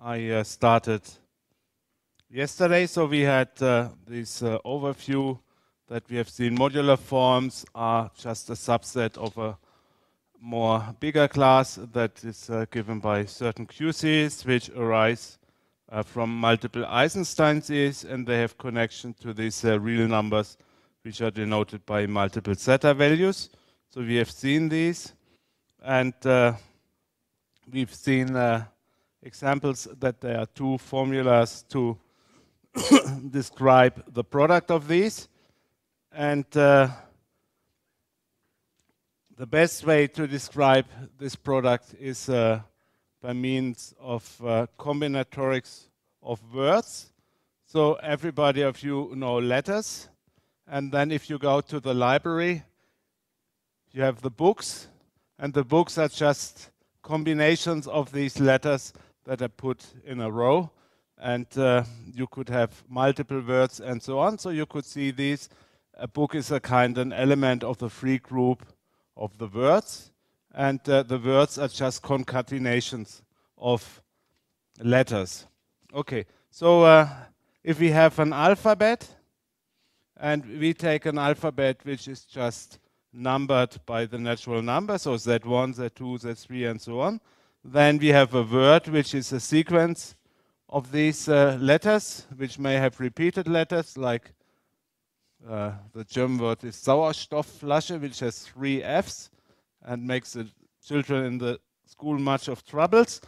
I uh, started yesterday. So we had uh, this uh, overview that we have seen. Modular forms are just a subset of a more bigger class that is uh, given by certain QCs, which arise uh, from multiple Eisenstein and they have connection to these uh, real numbers, which are denoted by multiple zeta values. So we have seen these, and we've seen examples that there are two formulas to describe the product of these. And uh, the best way to describe this product is uh, by means of uh, combinatorics of words. So everybody of you know letters. And then if you go to the library, you have the books. And the books are just combinations of these letters that I put in a row. And uh, you could have multiple words and so on. So you could see these. A book is a kind of an element of the free group of the words. And uh, the words are just concatenations of letters. Okay, so uh, if we have an alphabet, and we take an alphabet which is just numbered by the natural number, so Z1, Z2, Z3, and so on, then we have a word, which is a sequence of these uh, letters, which may have repeated letters, like uh, the German word is Sauerstoffflasche, which has three Fs and makes the children in the school much of troubles.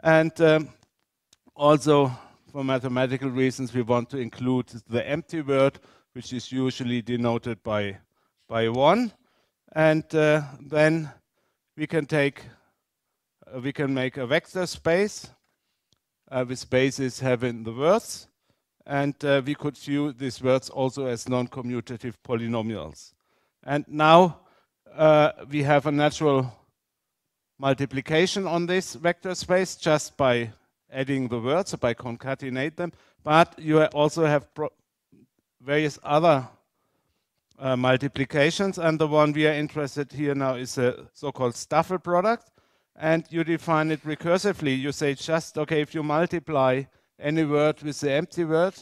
And um, also, for mathematical reasons, we want to include the empty word, which is usually denoted by, by one. And uh, then we can take uh, we can make a vector space uh, with bases having the words. And uh, we could view these words also as non-commutative polynomials. And now we have a natural multiplication on this vector space just by adding the words, by concatenate them. But you also have various other uh, multiplications, and the one we are interested here now is a so-called Staffel product and you define it recursively. You say just, okay, if you multiply any word with the empty word,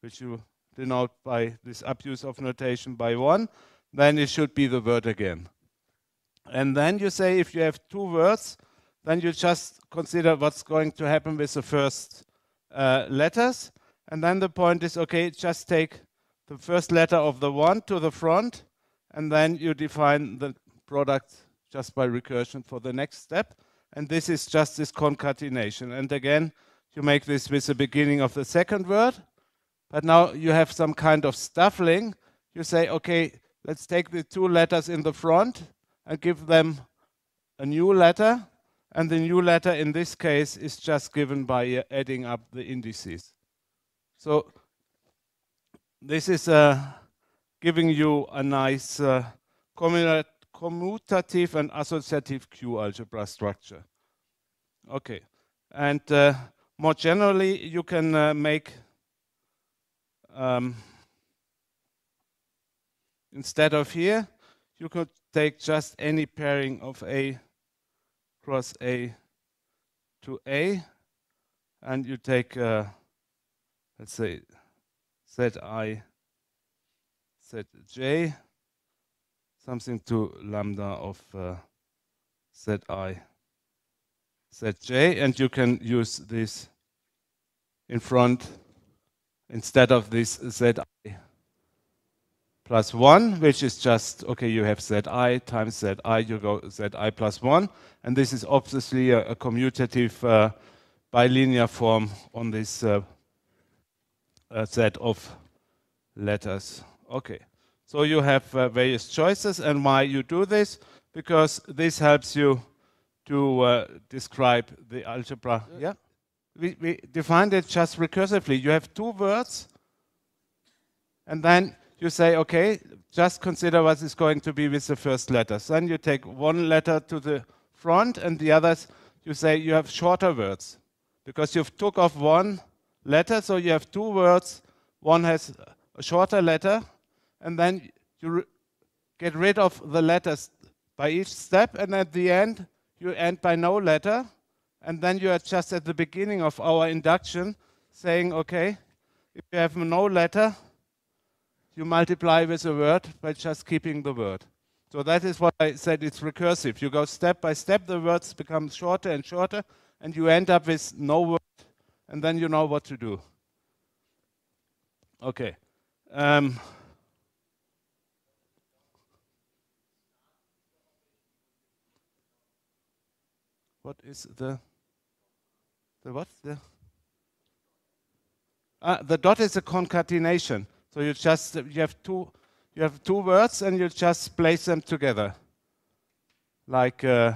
which you denote by this abuse of notation by one, then it should be the word again. And then you say if you have two words, then you just consider what's going to happen with the first uh, letters. And then the point is, okay, just take the first letter of the one to the front, and then you define the product just by recursion for the next step. And this is just this concatenation. And again, you make this with the beginning of the second word, but now you have some kind of stuffling. You say, okay, let's take the two letters in the front and give them a new letter. And the new letter in this case is just given by uh, adding up the indices. So this is uh, giving you a nice uh, commutative and associative Q algebra structure. Okay, and uh, more generally, you can uh, make um, instead of here, you could take just any pairing of A cross A to A, and you take uh, let's say Z I, Z J something to lambda of uh, zi zj, and you can use this in front instead of this zi plus 1, which is just, okay, you have zi times zi, you go zi plus 1, and this is obviously a, a commutative uh, bilinear form on this uh, set uh, of letters. Okay. So you have uh, various choices and why you do this, because this helps you to uh, describe the algebra. Yeah? We, we defined it just recursively. You have two words, and then you say, okay, just consider what is going to be with the first letters. Then you take one letter to the front and the others, you say you have shorter words because you've took off one letter, so you have two words. One has a shorter letter and then you get rid of the letters by each step, and at the end, you end by no letter, and then you are just at the beginning of our induction saying, okay, if you have no letter, you multiply with a word by just keeping the word. So that is what I said, it's recursive. You go step by step, the words become shorter and shorter, and you end up with no word, and then you know what to do. Okay. Um, what is the the what the uh, the dot is a concatenation. So you just you have two you have two words and you just place them together, like uh,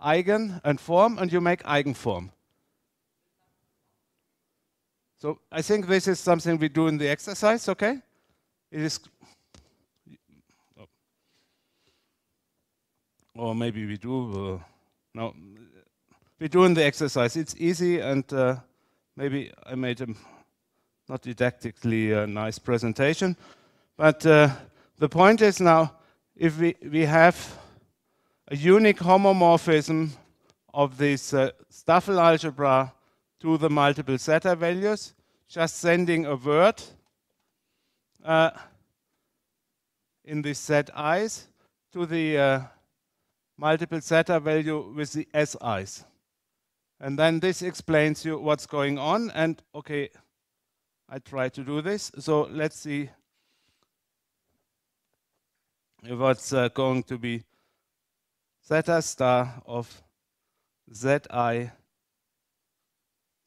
eigen and form, and you make eigenform. So I think this is something we do in the exercise. Okay, it is. Oh. Or maybe we do. Uh, no, be doing the exercise. It's easy, and uh, maybe I made a not didactically uh, nice presentation, but uh, the point is now if we, we have a unique homomorphism of this uh, Staffel algebra to the multiple zeta values, just sending a word uh, in this set i's to the uh, multiple zeta value with the s i's. And then this explains you what's going on. And okay, I try to do this. So let's see what's uh, going to be zeta star of zi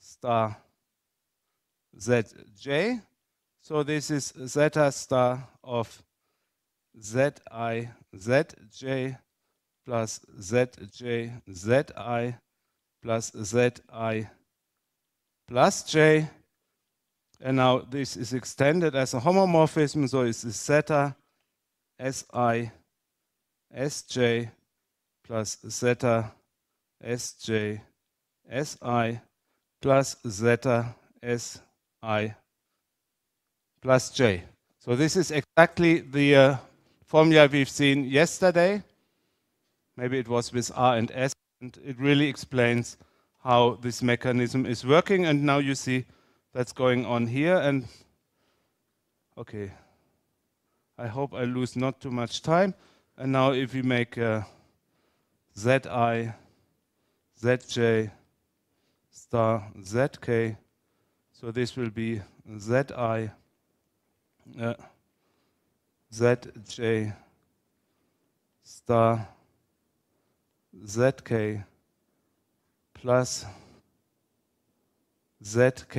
star zj. So this is zeta star of zi zj plus zj zi plus zi plus j. And now this is extended as a homomorphism, so it's zeta si sj plus zeta sj si plus zeta si plus j. So this is exactly the uh, formula we've seen yesterday. Maybe it was with R and S. And it really explains how this mechanism is working. And now you see that's going on here. And okay, I hope I lose not too much time. And now if we make a ZI, ZJ, star ZK, so this will be ZI, uh, ZJ, star zk plus zk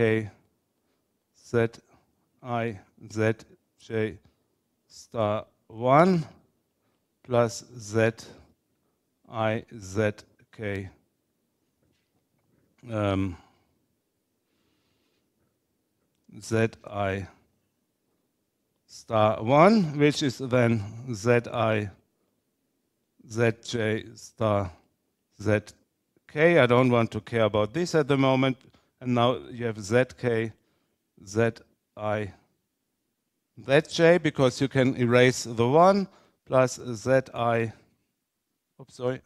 zi zj star 1 plus z i z k um, z i star 1 which is then z i zj star zk. I don't want to care about this at the moment. And now you have zk, zi, zj, because you can erase the 1, plus zi, oops, sorry.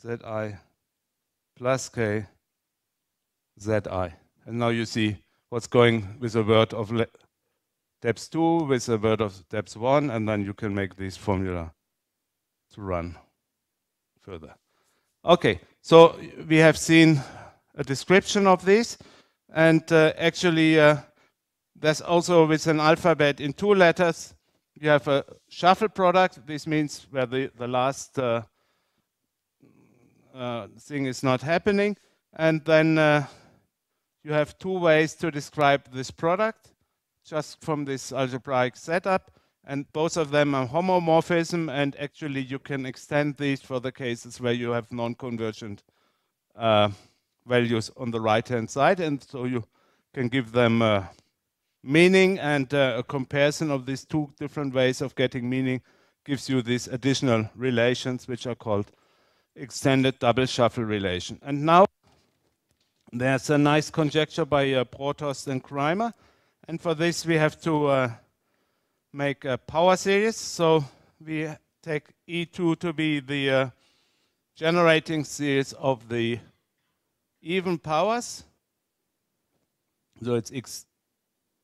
zi plus k zi. And now you see what's going with a word of depth 2 with a word of depth 1, and then you can make this formula to run further. Okay, so we have seen a description of this, and uh, actually uh, there's also with an alphabet in two letters, you have a shuffle product. This means where the, the last uh, uh thing is not happening. And then uh, you have two ways to describe this product just from this algebraic setup. And both of them are homomorphism. And actually, you can extend these for the cases where you have non-convergent uh, values on the right-hand side. And so you can give them uh, meaning. And uh, a comparison of these two different ways of getting meaning gives you these additional relations, which are called extended double shuffle relation. And now there's a nice conjecture by uh, Protoss and Kramer. And for this, we have to uh, make a power series. So we take E2 to be the uh, generating series of the even powers. So it's x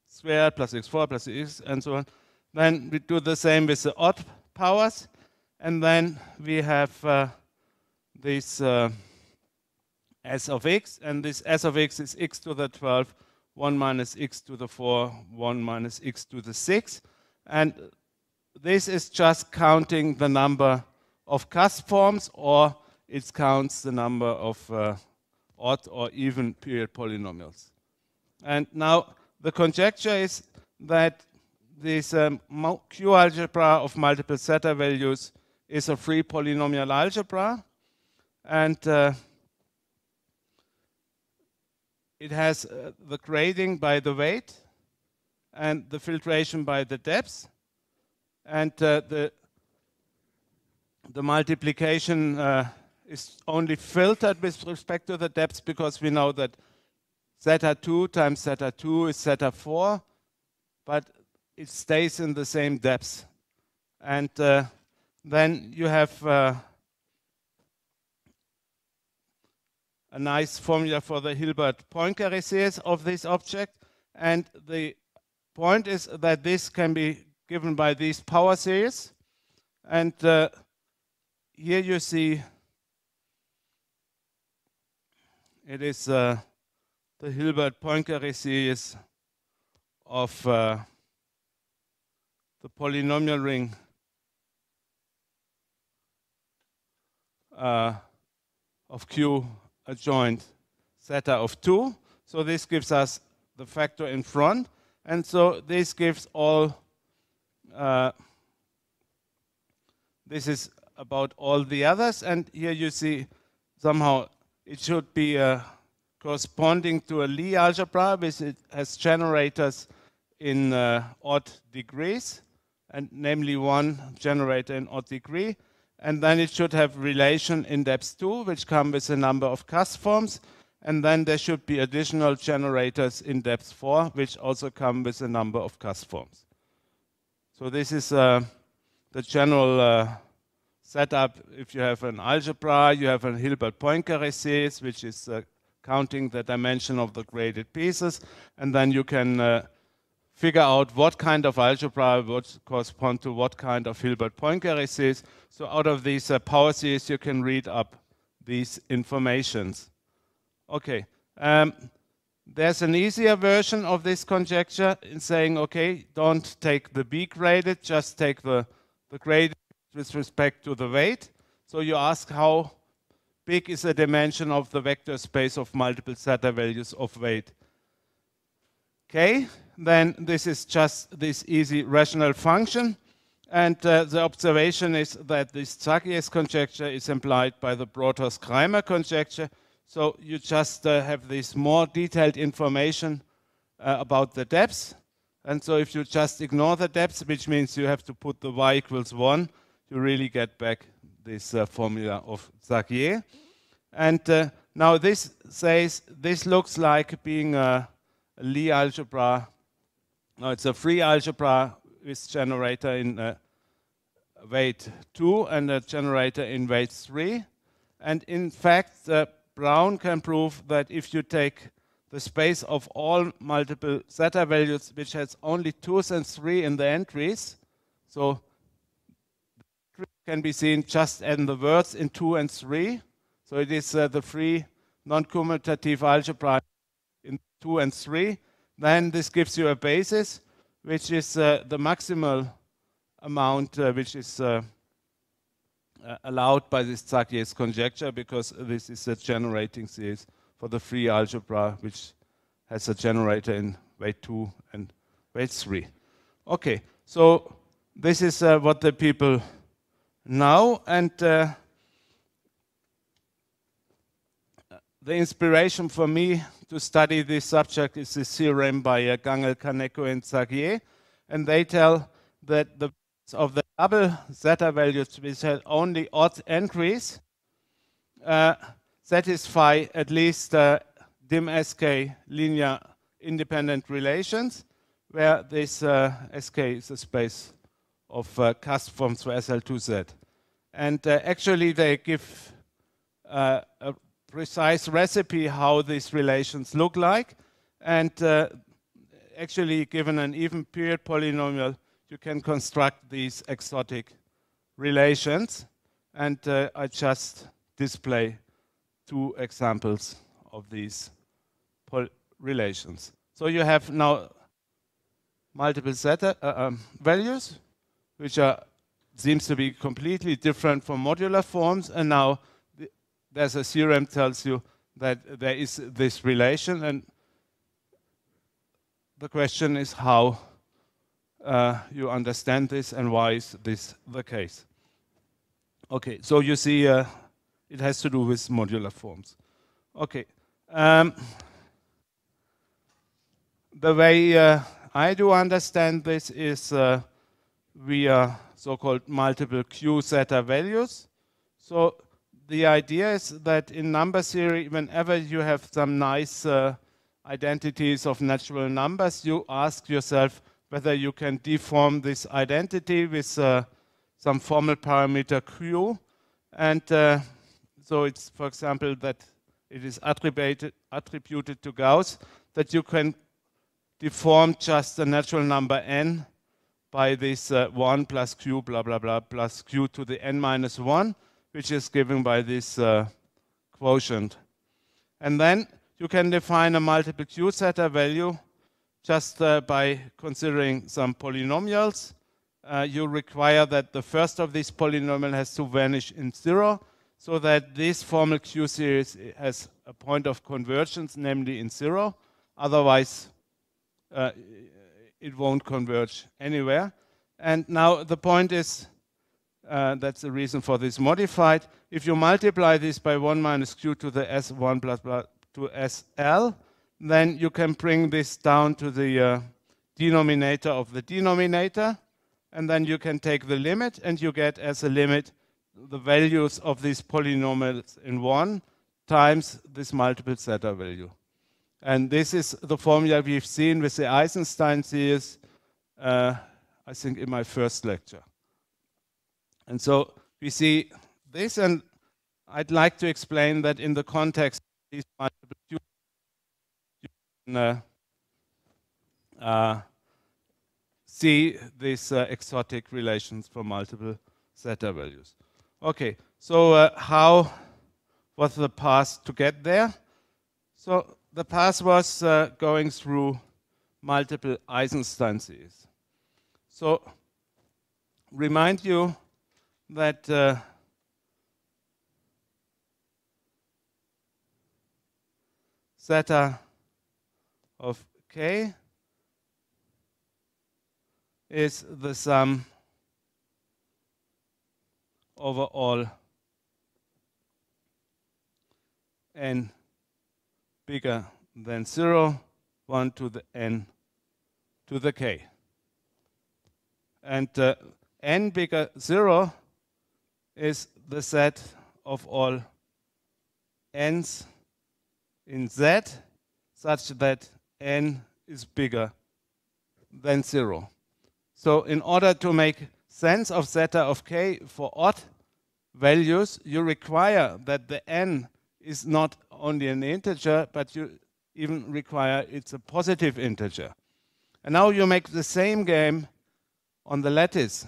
squared plus x4 plus x and so on. Then we do the same with the odd powers. And then we have uh, uh s of x, and this s of x is x to the 12, 1 minus x to the 4, 1 minus x to the 6. And this is just counting the number of cusp forms, or it counts the number of uh, odd or even period polynomials. And now the conjecture is that this um, Q algebra of multiple zeta values is a free polynomial algebra. And uh, it has uh, the grading by the weight and the filtration by the depth and uh, the the multiplication uh, is only filtered with respect to the depth because we know that zeta 2 times zeta 2 is zeta 4 but it stays in the same depth and uh, then you have uh, a nice formula for the Hilbert poincare series of this object. And the point is that this can be given by these power series. And uh, here you see it is uh, the Hilbert Poincaré series of uh, the polynomial ring uh, of Q a joint theta of 2. So this gives us the factor in front. And so this gives all, uh, this is about all the others. And here you see somehow it should be uh, corresponding to a Lie algebra, which it has generators in uh, odd degrees, and namely one generator in odd degree. And then it should have relation in depth two, which come with a number of cast forms. And then there should be additional generators in depth 4, which also come with a number of cast forms. So this is uh, the general uh, setup. If you have an algebra, you have a Hilbert-Poincare series, which is uh, counting the dimension of the graded pieces, and then you can uh, figure out what kind of algebra would correspond to what kind of Hilbert-Poincare series. So out of these uh, power series, you can read up these informations. Okay, um, there's an easier version of this conjecture in saying, okay, don't take the B-graded, just take the, the graded with respect to the weight. So you ask how big is the dimension of the vector space of multiple theta values of weight. Okay, then this is just this easy rational function. And uh, the observation is that this Zagier's conjecture is implied by the Brotos-Kreimer conjecture. So you just uh, have this more detailed information uh, about the depths. And so if you just ignore the depths, which means you have to put the y equals 1, you really get back this uh, formula of Zagier. And uh, now this says this looks like being a Lie algebra now it's a free algebra with generator in uh, weight 2 and a generator in weight 3. And in fact, uh, Brown can prove that if you take the space of all multiple zeta values, which has only 2s and 3 in the entries, so can be seen just in the words in 2 and 3. So it is uh, the free non-commutative algebra in 2 and 3 then this gives you a basis, which is uh, the maximal amount uh, which is uh, uh allowed by this Zagier's conjecture, because this is a generating series for the free algebra, which has a generator in weight 2 and weight 3. Okay, so this is uh, what the people know, and uh, The inspiration for me to study this subject is the theorem by uh, Gangel, Kaneko, and Zagier, and they tell that the of the double zeta values which had only odd entries uh, satisfy at least uh, dim SK linear independent relations, where this uh, SK is a space of uh, cast forms for SL2Z. And uh, actually, they give uh, a precise recipe how these relations look like. And uh, actually, given an even period polynomial, you can construct these exotic relations. And uh, I just display two examples of these relations. So you have now multiple set uh, uh, um, values, which are seems to be completely different from modular forms, and now there's a theorem tells you that there is this relation, and the question is how uh, you understand this and why is this the case. Okay, so you see uh, it has to do with modular forms. Okay. Um, the way uh, I do understand this is via uh, so-called multiple Q theta values. So the idea is that in number theory, whenever you have some nice uh, identities of natural numbers, you ask yourself whether you can deform this identity with uh, some formal parameter q. And uh, so it's, for example, that it is attributed, attributed to Gauss, that you can deform just the natural number n by this uh, 1 plus q, blah, blah, blah, plus q to the n minus 1 which is given by this uh, quotient. And then you can define a multiple Q zeta value just uh, by considering some polynomials. Uh, you require that the first of these polynomial has to vanish in zero so that this formal Q series has a point of convergence, namely in zero. Otherwise, uh, it won't converge anywhere. And now the point is uh, that's the reason for this modified. If you multiply this by 1 minus q to the s1 plus, plus to sl, then you can bring this down to the uh, denominator of the denominator, and then you can take the limit, and you get as a limit the values of these polynomials in 1 times this multiple zeta value. And this is the formula we've seen with the Eisenstein series, uh, I think in my first lecture. And so we see this, and I'd like to explain that in the context of these multiple uh, uh, see these uh, exotic relations for multiple zeta values. Okay, so uh, how was the path to get there? So the path was uh, going through multiple Eisenstein series. So remind you that uh, theta of k is the sum over all n bigger than 0, 1 to the n to the k. And uh, n bigger 0 is the set of all n's in Z such that n is bigger than 0. So in order to make sense of zeta of k for odd values, you require that the n is not only an integer, but you even require it's a positive integer. And now you make the same game on the lattice.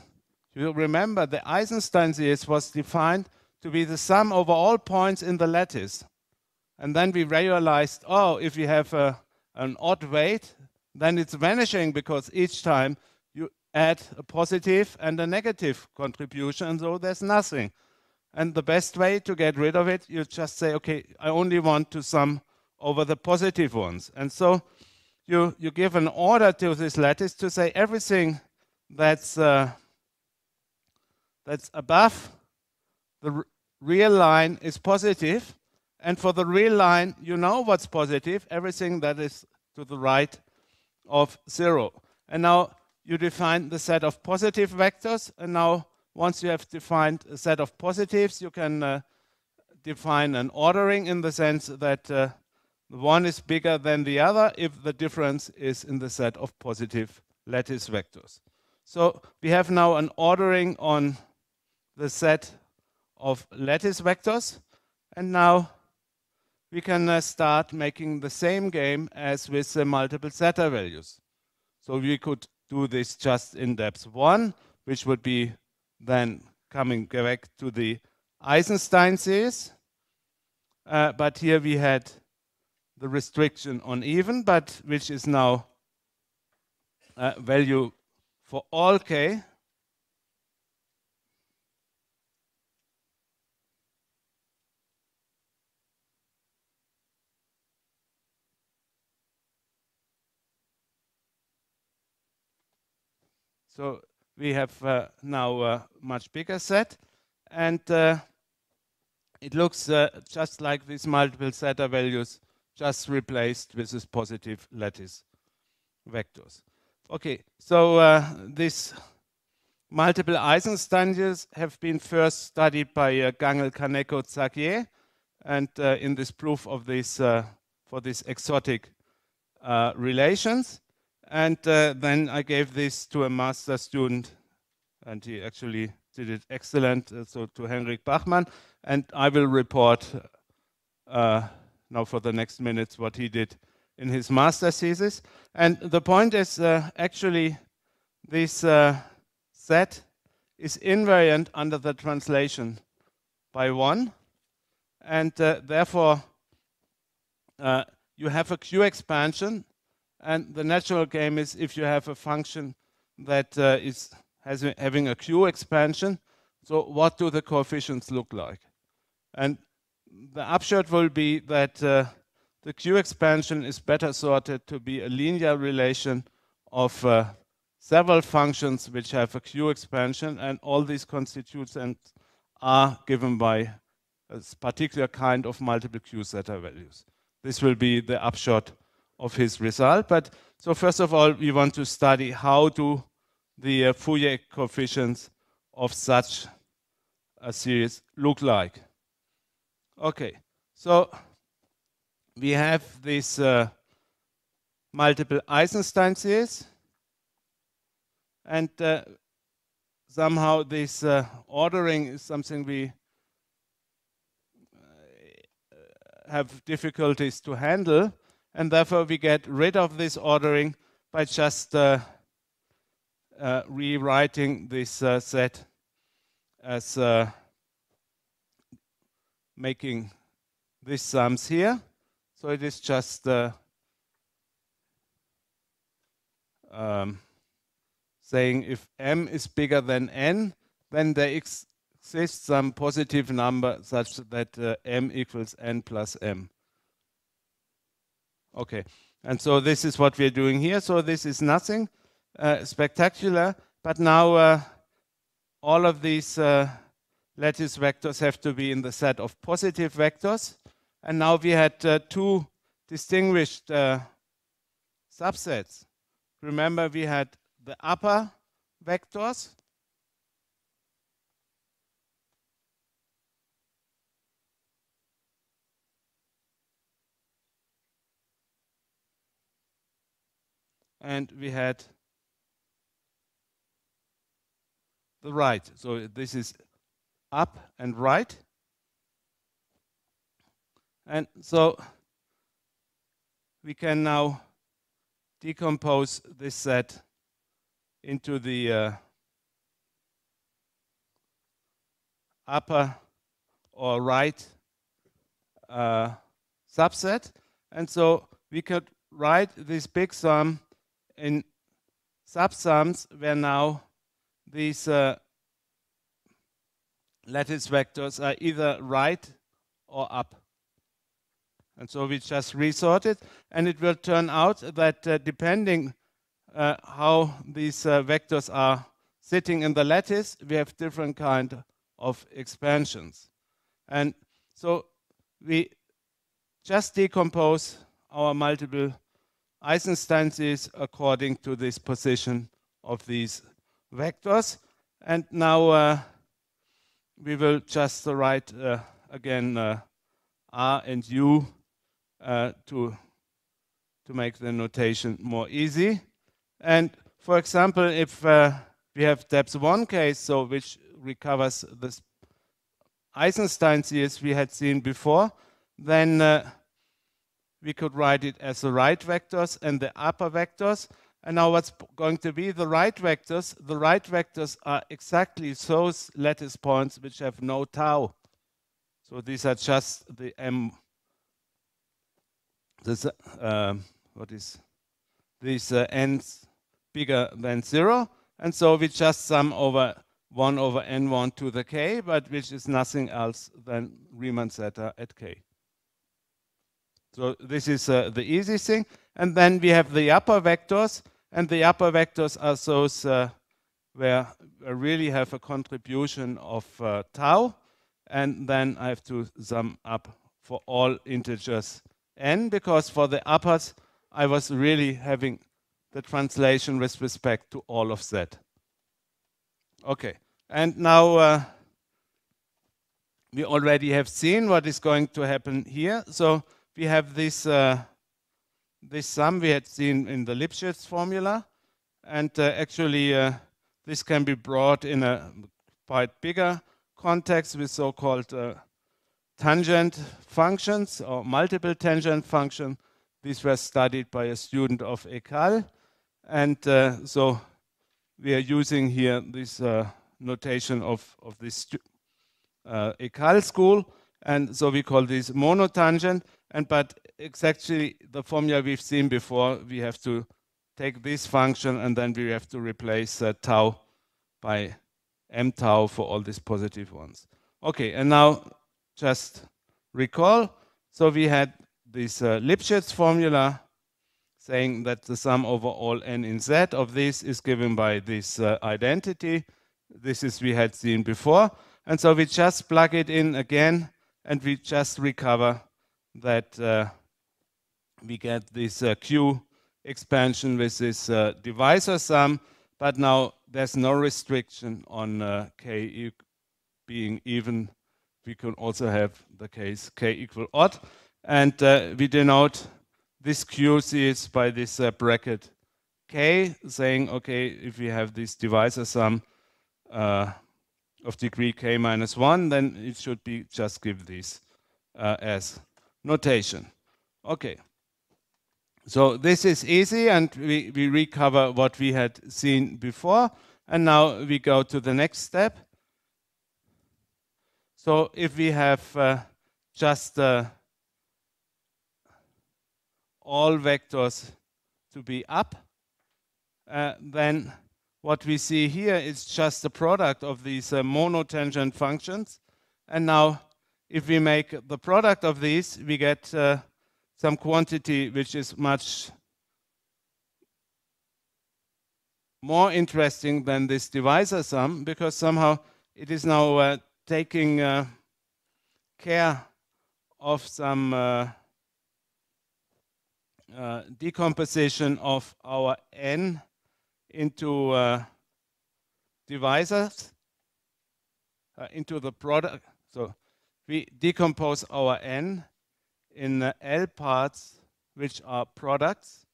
You remember the Eisenstein series was defined to be the sum over all points in the lattice. And then we realized, oh, if you have a, an odd weight, then it's vanishing because each time you add a positive and a negative contribution, and so there's nothing. And the best way to get rid of it, you just say, okay, I only want to sum over the positive ones. And so you, you give an order to this lattice to say everything that's uh, that's above the real line is positive. And for the real line, you know what's positive, everything that is to the right of zero. And now you define the set of positive vectors. And now once you have defined a set of positives, you can uh, define an ordering in the sense that uh, one is bigger than the other if the difference is in the set of positive lattice vectors. So we have now an ordering on the set of lattice vectors. And now we can uh, start making the same game as with the multiple zeta values. So we could do this just in depth one, which would be then coming back to the Eisenstein series. Uh, but here we had the restriction on even, but which is now a value for all k. So we have uh, now a much bigger set, and uh, it looks uh, just like these multiple of values, just replaced with this positive lattice vectors. Okay, so uh, these multiple Eisenstanges have been first studied by uh, Gangel, Kaneko, Zagier, and in this proof of this for these exotic relations. And uh, then I gave this to a master student, and he actually did it excellent. Uh, so to Henrik Bachmann, and I will report uh, now for the next minutes what he did in his master thesis. And the point is uh, actually this uh, set is invariant under the translation by one, and uh, therefore you have a Q expansion and the natural game is if you have a function that uh, is has, having a Q expansion, so what do the coefficients look like? And the upshot will be that uh, the Q expansion is better sorted to be a linear relation of uh, several functions which have a Q expansion, and all these constituents and are given by a particular kind of multiple Q theta values. This will be the upshot of his result. But so first of all, we want to study how do the uh, Fourier coefficients of such a series look like. Okay, so we have this uh, multiple Eisenstein series, and uh, somehow this uh, ordering is something we uh, have difficulties to handle and therefore we get rid of this ordering by just uh, uh, rewriting this uh, set as uh, making these sums here. So it is just uh, um, saying if m is bigger than n, then there ex exists some positive number such that uh, m equals n plus m. Okay, and so this is what we're doing here. So this is nothing uh, spectacular, but now uh, all of these uh, lattice vectors have to be in the set of positive vectors. And now we had uh, two distinguished uh, subsets. Remember, we had the upper vectors, and we had the right. So this is up and right. And so we can now decompose this set into the uh, upper or right uh, subset. And so we could write this big sum in subsums where now these uh, lattice vectors are either right or up. And so we just resort it, and it will turn out that uh, depending uh, how these uh, vectors are sitting in the lattice, we have different kind of expansions. And so we just decompose our multiple eigenstance is according to this position of these vectors. And now uh, we will just write uh, again uh, R and U uh, to, to make the notation more easy. And for example, if uh, we have depth 1 case, so which recovers this Eisenstein CS we had seen before, then uh, we could write it as the right vectors and the upper vectors. And now what's going to be the right vectors? The right vectors are exactly those lattice points which have no tau. So these are just the m, this, uh, what is, these uh, n's bigger than zero. And so we just sum over 1 over n1 to the k, but which is nothing else than Riemann zeta at k. So this is uh, the easy thing. And then we have the upper vectors, and the upper vectors are those uh, where I really have a contribution of uh, tau, and then I have to sum up for all integers n, because for the uppers, I was really having the translation with respect to all of that. Okay, and now uh, we already have seen what is going to happen here. So we have this, uh, this sum we had seen in the Lipschitz formula. And uh, actually, uh, this can be brought in a quite bigger context with so-called uh, tangent functions or multiple tangent function. These were studied by a student of ECAL. And uh, so we are using here this uh, notation of, of this uh, ECAL school. And so we call this monotangent. And but exactly the formula we've seen before, we have to take this function and then we have to replace uh, tau by m tau for all these positive ones. Okay, and now just recall. So we had this uh, Lipschitz formula saying that the sum over all n in z of this is given by this uh, identity. This is we had seen before. And so we just plug it in again and we just recover that uh, we get this uh, Q expansion with this uh, divisor sum, but now there's no restriction on uh, K being even. We can also have the case K equal odd, and uh, we denote this q is by this uh, bracket K, saying, okay, if we have this divisor sum, of degree k minus 1, then it should be just give this uh, as notation. Okay. So this is easy, and we, we recover what we had seen before. And now we go to the next step. So if we have uh, just uh, all vectors to be up, uh, then what we see here is just the product of these uh, monotangent functions. And now if we make the product of these, we get uh, some quantity which is much more interesting than this divisor sum because somehow it is now uh, taking uh, care of some uh, uh, decomposition of our n into uh, divisors, uh, into the product. So we decompose our n in L parts, which are products.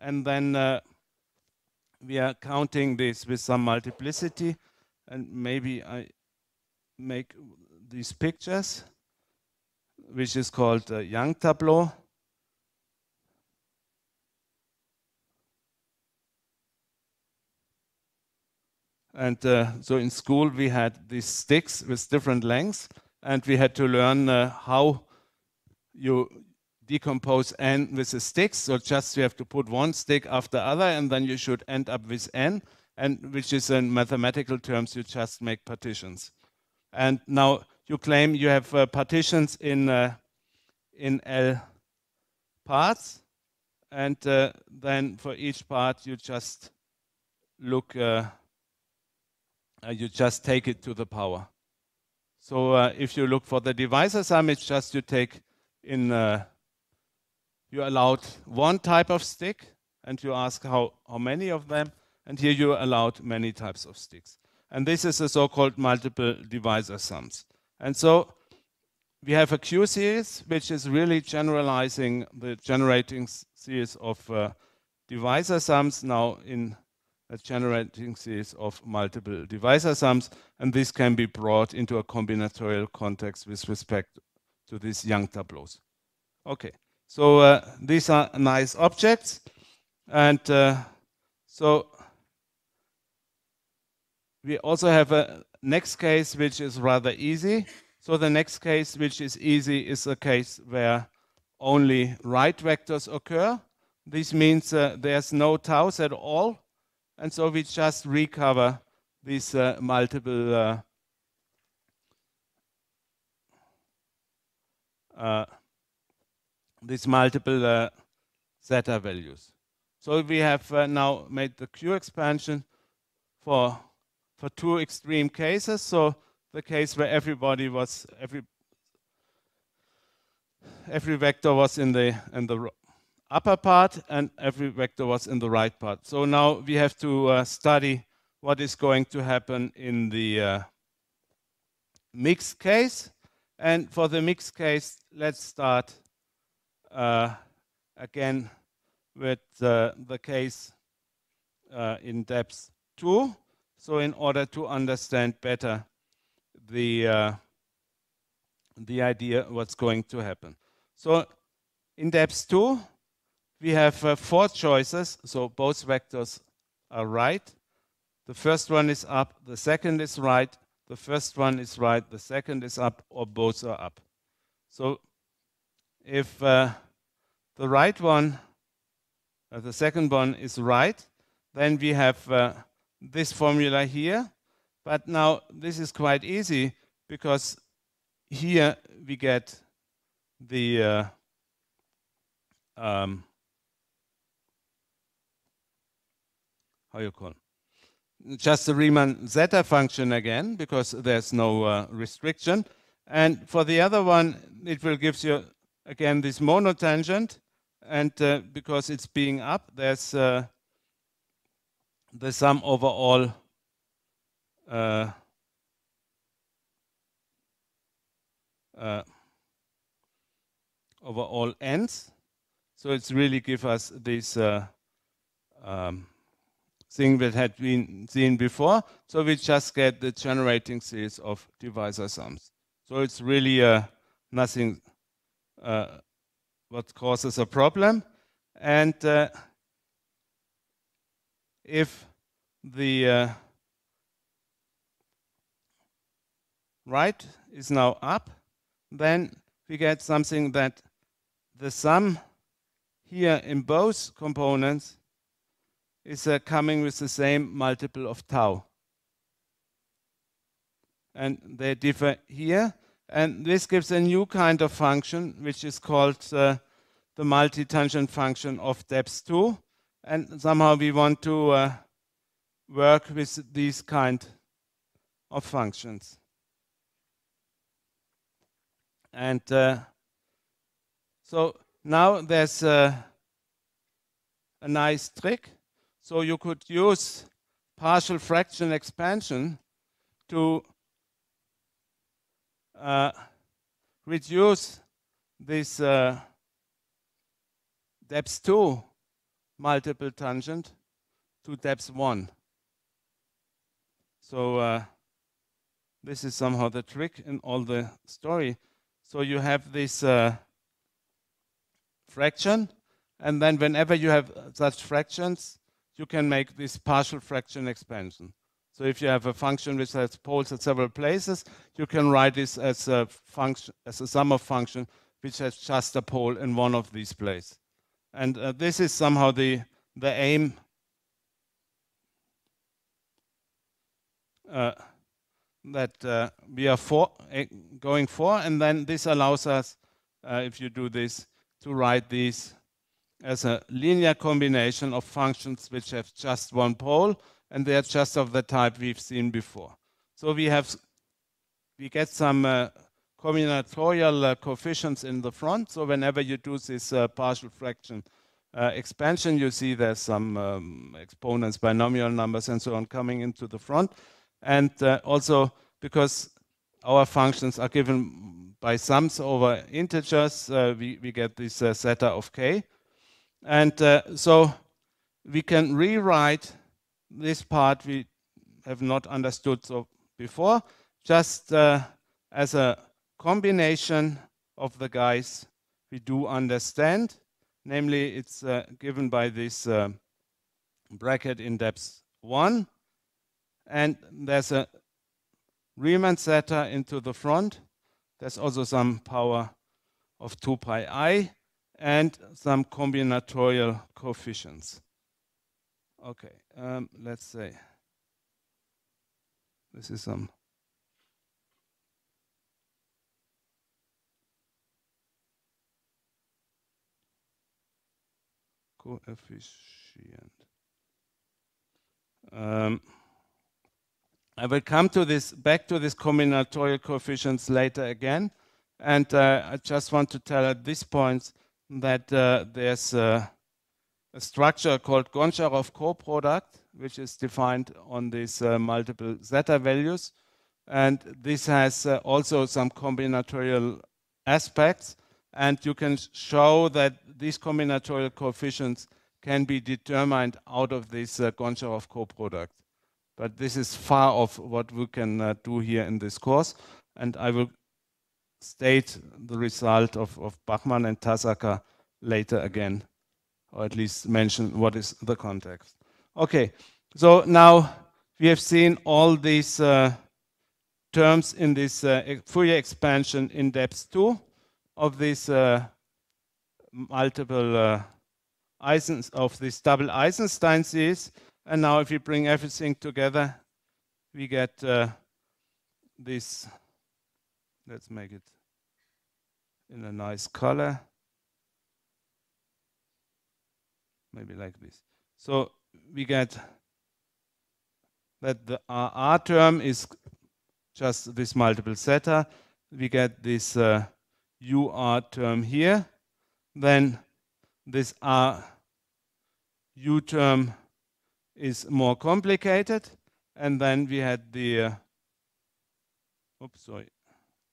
And then uh, we are counting this with some multiplicity. And maybe I make these pictures, which is called uh, Young tableau. And uh, so in school, we had these sticks with different lengths, and we had to learn uh, how you decompose n with the sticks. So just you have to put one stick after other, and then you should end up with n, and which is in mathematical terms, you just make partitions. And now you claim you have uh, partitions in uh, in L parts, and uh, then for each part you just look uh, uh, you just take it to the power. So uh, if you look for the divisor sum, it's just you take in, uh, you allowed one type of stick and you ask how, how many of them, and here you allowed many types of sticks. And this is a so-called multiple divisor sums. And so we have a Q series, which is really generalizing the generating series of uh, divisor sums. Now in as generating series of multiple divisor sums, and this can be brought into a combinatorial context with respect to these Young tableaus. Okay, so uh, these are nice objects, and uh, so we also have a next case which is rather easy. So the next case which is easy is a case where only right vectors occur. This means uh, there's no taus at all, and so we just recover these uh, multiple uh, uh, these multiple zeta uh, values. So we have uh, now made the Q expansion for for two extreme cases. So the case where everybody was every every vector was in the in the upper part and every vector was in the right part. So now we have to uh, study what is going to happen in the uh, mixed case. And for the mixed case, let's start uh, again with uh, the case uh, in depth 2. So in order to understand better the, uh, the idea what's going to happen. So in depth 2, we have uh, four choices, so both vectors are right. The first one is up, the second is right, the first one is right, the second is up, or both are up. So if uh, the right one, uh, the second one is right, then we have uh, this formula here. But now this is quite easy because here we get the uh, um, how you call just the Riemann zeta function again because there's no uh, restriction. And for the other one, it will give you again this monotangent, and uh, because it's being up, there's uh, the sum over all. Uh, uh, over all n's. So it's really give us this uh, um, thing that had been seen before. So we just get the generating series of divisor sums. So it's really uh, nothing uh, what causes a problem. And uh, if the uh, right is now up, then we get something that the sum here in both components is uh, coming with the same multiple of tau. And they differ here. And this gives a new kind of function, which is called uh, the multi-tangent function of depth 2. And somehow we want to uh, work with these kind of functions. And uh, so now there's uh, a nice trick so you could use partial fraction expansion to uh, reduce this uh, depth 2 multiple tangent to depth 1. So uh, this is somehow the trick in all the story. So you have this uh, fraction, and then whenever you have such fractions, you can make this partial fraction expansion. So if you have a function which has poles at several places, you can write this as a function, as a sum of function, which has just a pole in one of these places. And uh, this is somehow the, the aim uh, that uh, we are for, going for. And then this allows us, uh, if you do this, to write these as a linear combination of functions which have just one pole and they are just of the type we've seen before. So we have we get some uh, combinatorial uh, coefficients in the front. So whenever you do this uh, partial fraction uh, expansion, you see there's some um, exponents, binomial numbers, and so on coming into the front. And uh, also because our functions are given by sums over integers, uh, we, we get this zeta of k. And uh, so we can rewrite this part we have not understood so before, just uh, as a combination of the guys we do understand. Namely, it's uh, given by this uh, bracket in depth 1. And there's a Riemann zeta into the front. There's also some power of 2 pi i and some combinatorial coefficients. Okay, um, let's say this is some. coefficient. Um, I will come to this back to this combinatorial coefficients later again, and uh, I just want to tell at this point that uh, there's a, a, structure called Goncharov co-product, which is defined on these uh, multiple zeta values. And this has uh, also some combinatorial aspects. And you can show that these combinatorial coefficients can be determined out of this uh, Goncharov product But this is far off what we can uh, do here in this course. And I will state the result of, of Bachmann and Tasaka later again, or at least mention what is the context. Okay, so now we have seen all these uh, terms in this uh, Fourier expansion in depth 2 of these uh, multiple uh, Eisen of this double Eisenstein series. And now if we bring everything together, we get uh, this Let's make it in a nice color. Maybe like this. So we get that the R term is just this multiple theta. We get this uh, UR term here. Then this R uh, U term is more complicated. And then we had the, uh, oops, sorry,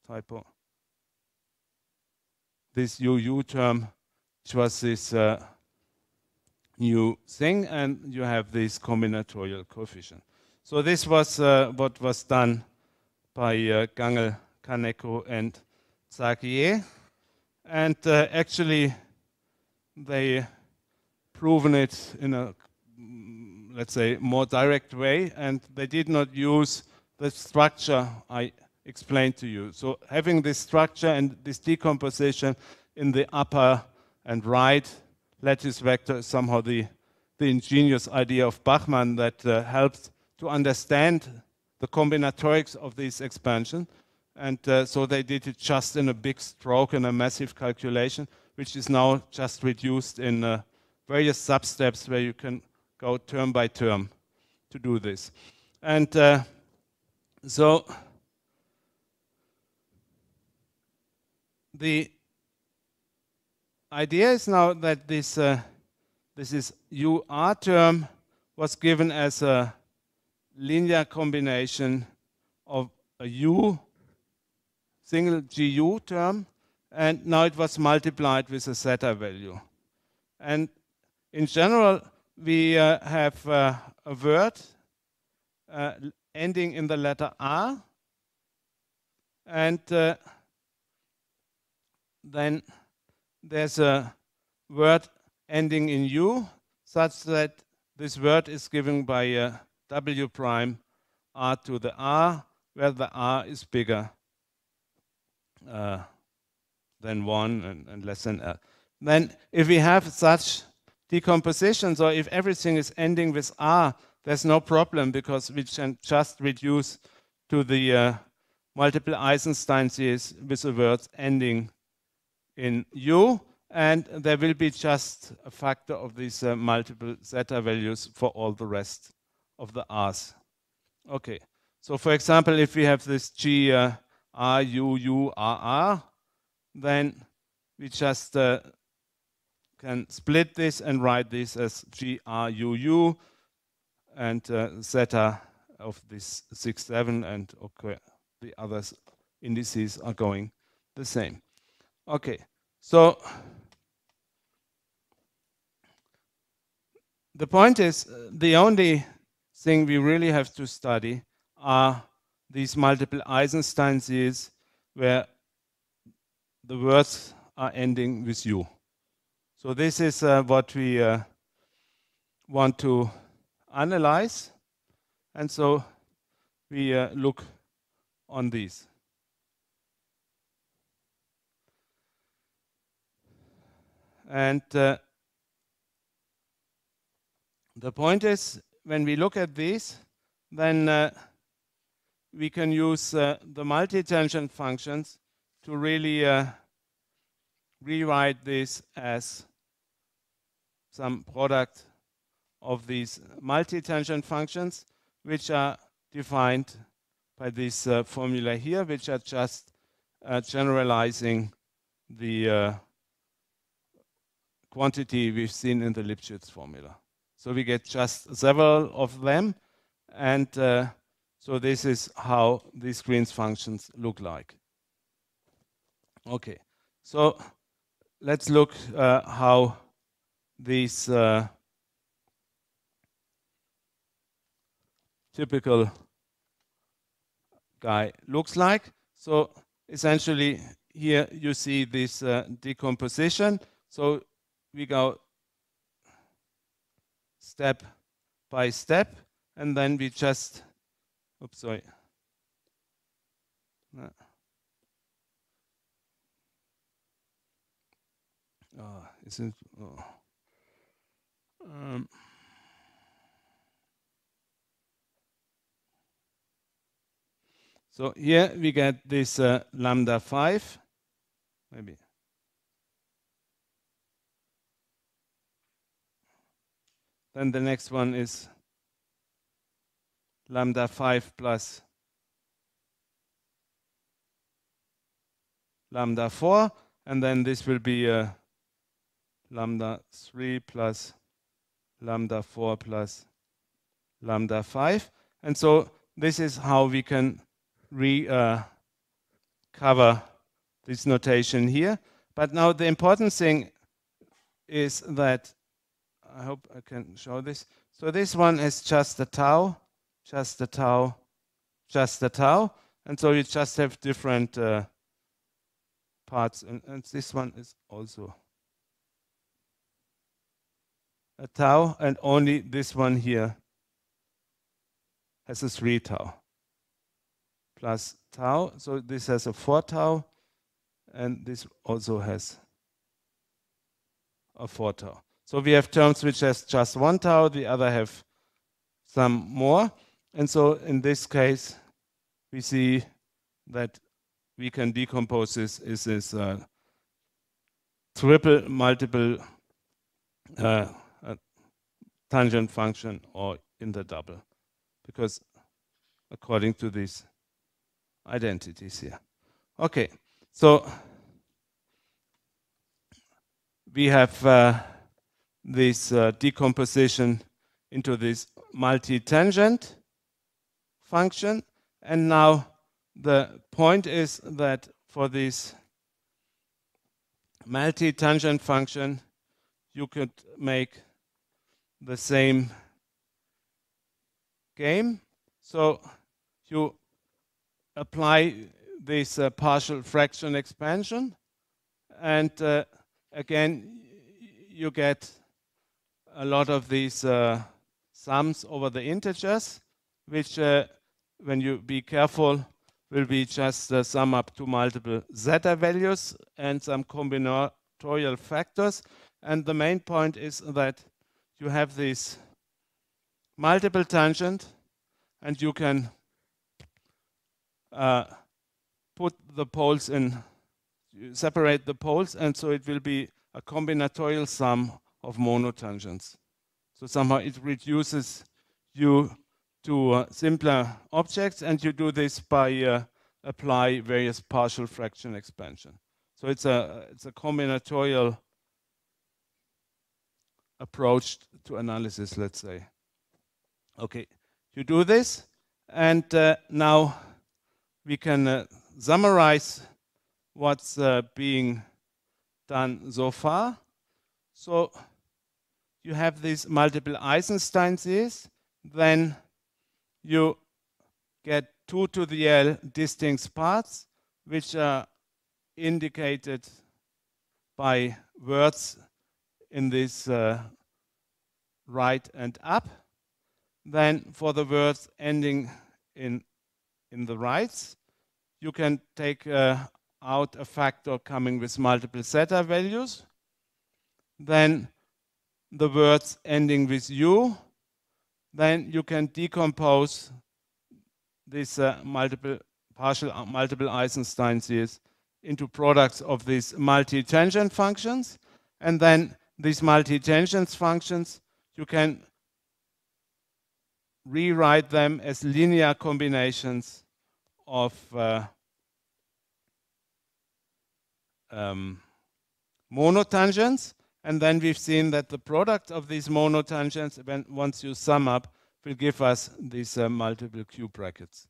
typo. This UU term was this uh, new thing, and you have this combinatorial coefficient. So this was uh, what was done by uh, Gangel, Kaneko, and Zagier. And uh, actually, they proven it in a, let's say, more direct way, and they did not use the structure I explained to you. So having this structure and this decomposition in the upper and right lattice vector is somehow the, the ingenious idea of Bachmann that uh, helps to understand the combinatorics of this expansion. And uh, so they did it just in a big stroke in a massive calculation, which is now just reduced in uh, various substeps where you can go term by term to do this. And uh, so the idea is now that this uh, this is UR term was given as a linear combination of a U single GU term, and now it was multiplied with a zeta value. And in general, we uh, have uh, a word uh, ending in the letter R, and uh, then there's a word ending in u such that this word is given by a w prime r to the r, where the r is bigger uh, than 1 and, and less than l. Then if we have such decompositions, or if everything is ending with r, there's no problem because we can just reduce to the uh, multiple Eisenstein's with the words ending in U, and there will be just a factor of these uh, multiple zeta values for all the rest of the R's. Okay, so for example, if we have this G uh, R U U R R, then we just uh, can split this and write this as G R U U and uh, zeta of this 6, 7, and okay, the other indices are going the same. Okay, so the point is, uh, the only thing we really have to study are these multiple Eisenstein seals where the words are ending with you. So this is uh, what we uh, want to analyze. And so we uh, look on these. And uh, the point is, when we look at these, then uh, we can use uh, the multi-tangent functions to really uh, rewrite this as some product of these multi-tangent functions, which are defined by this uh, formula here, which are just uh, generalizing the quantity we've seen in the Lipschitz formula. So we get just several of them. And uh, so this is how these Green's functions look like. Okay, so let's look uh, how these uh, typical guy looks like. So essentially here you see this uh, decomposition. So we go step by step, and then we just, oops, sorry. Oh, is it? Oh. Um. So here we get this uh, lambda 5, maybe. Then the next one is lambda 5 plus lambda 4. And then this will be uh, lambda 3 plus lambda 4 plus lambda 5. And so this is how we can recover uh, this notation here. But now the important thing is that I hope I can show this. So this one is just the tau, just the tau, just the tau. And so you just have different uh, parts. And, and, this one is also a tau, and only this one here has a 3 tau plus tau. So this has a 4 tau, and this also has a 4 tau. So we have terms which has just one tau, the other have some more. And so in this case, we see that we can decompose this is this uh, triple multiple uh, uh, tangent function or in the double because according to these identities here. Okay, so we have uh, this uh, decomposition into this multi-tangent function. And now the point is that for this multi-tangent function, you could make the same game. So you apply this uh, partial fraction expansion and uh, again you get a lot of these uh, sums over the integers, which uh, when you be careful will be just the sum up to multiple zeta values and some combinatorial factors. And the main point is that you have these multiple tangent and you can uh, put the poles in, separate the poles and so it will be a combinatorial sum of monotangents. So somehow it reduces you to uh, simpler objects, and you do this by uh, apply various partial fraction expansion. So it's a it's a combinatorial approach to analysis, let's say. Okay, you do this, and uh, now we can uh, summarize what's uh, being done so far. So you have these multiple Eisenstein's, then you get 2 to the L distinct parts, which are indicated by words in this uh, right and up. Then for the words ending in, in the rights, you can take uh, out a factor coming with multiple zeta values. Then the words ending with "u," then you can decompose these uh, multiple partial uh, multiple Eisenstein series into products of these multi-tangent functions, and then these multi-tangent functions you can rewrite them as linear combinations of uh, um, monotangents and then we've seen that the product of these monotangents, when, once you sum up, will give us these uh, multiple Q brackets.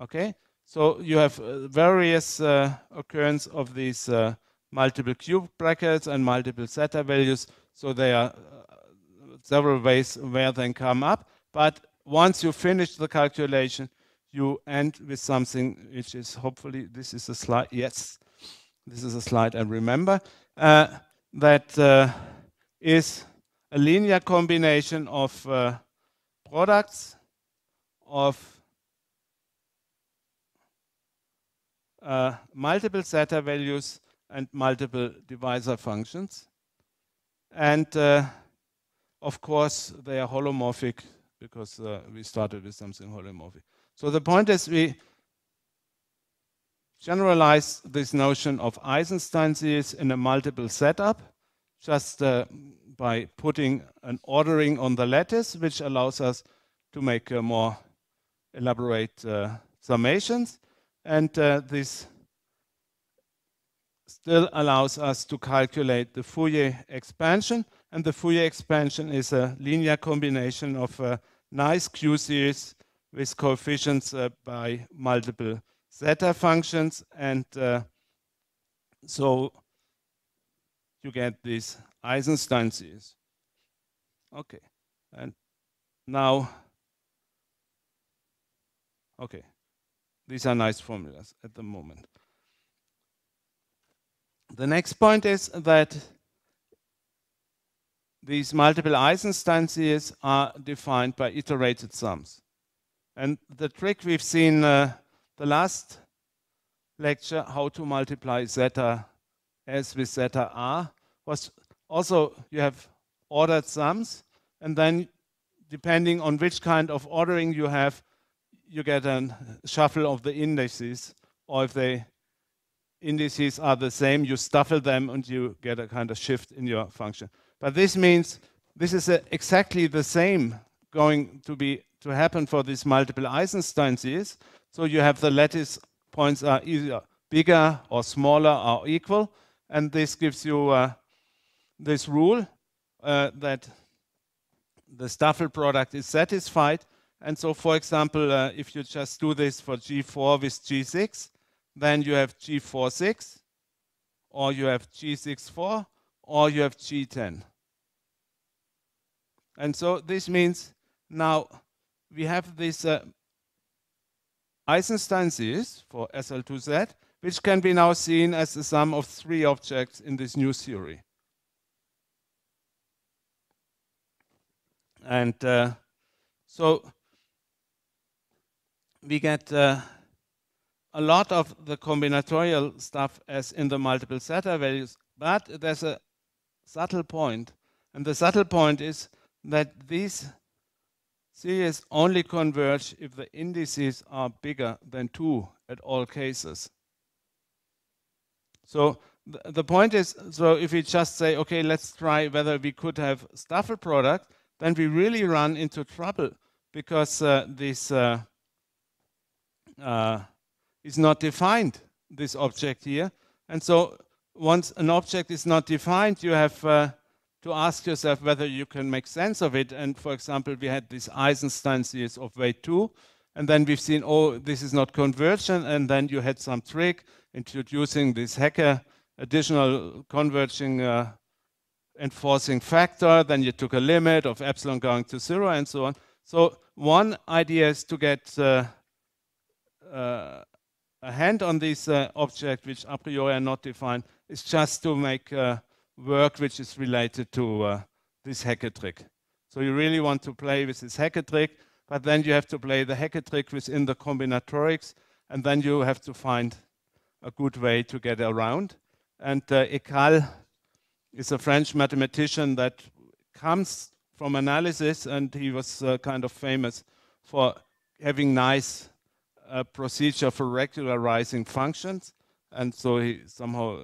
Okay, so you have uh, various uh, occurrence of these uh, multiple Q brackets and multiple zeta values. So there are uh, several ways where they come up. But once you finish the calculation, you end with something which is hopefully, this is a slide, yes, this is a slide I remember. Uh, that uh, is a linear combination of uh, products of uh, multiple zeta values and multiple divisor functions. And uh, of course, they are holomorphic because uh, we started with something holomorphic. So the point is we generalize this notion of Eisenstein series in a multiple setup just uh, by putting an ordering on the lattice, which allows us to make uh, more elaborate uh, summations. And uh, this still allows us to calculate the Fourier expansion. And the Fourier expansion is a linear combination of a uh, nice Q series with coefficients uh, by multiple zeta functions. And uh, so you get these Eisenstein series. Okay. And now, okay, these are nice formulas at the moment. The next point is that these multiple Eisenstein series are defined by iterated sums. And the trick we've seen uh, the last lecture, how to multiply zeta s with zeta r, was also you have ordered sums, and then depending on which kind of ordering you have, you get a shuffle of the indices, or if the indices are the same, you shuffle them and you get a kind of shift in your function. But this means this is uh, exactly the same going to be to happen for these multiple Eisenstein series, so you have the lattice points are either bigger or smaller or equal. And this gives you uh, this rule uh, that the Staffel product is satisfied. And so, for example, uh, if you just do this for G4 with G6, then you have G46, or you have G64, or you have G10. And so this means now we have this uh, Eisenstein series for SL2Z, which can be now seen as the sum of three objects in this new theory. And uh, so we get uh, a lot of the combinatorial stuff as in the multiple zeta values, but there's a subtle point. And the subtle point is that these CS only converge if the indices are bigger than 2 at all cases. So th the point is, so if we just say, okay, let's try whether we could have a product, then we really run into trouble because uh, this uh, uh, is not defined, this object here. And so once an object is not defined, you have uh, to ask yourself whether you can make sense of it. And for example, we had this Eisenstein series of weight 2, and then we've seen, oh, this is not conversion, and then you had some trick introducing this hacker additional converging uh, enforcing factor, then you took a limit of epsilon going to zero and so on. So one idea is to get uh, uh, a hand on this uh, object, which a priori are not defined, is just to make uh, work which is related to uh, this hacker trick. So you really want to play with this hacker trick, but then you have to play the hacker trick within the combinatorics, and then you have to find a good way to get around. And uh, Ecal is a French mathematician that comes from analysis, and he was uh, kind of famous for having nice uh, procedure for regularizing functions. And so he somehow uh,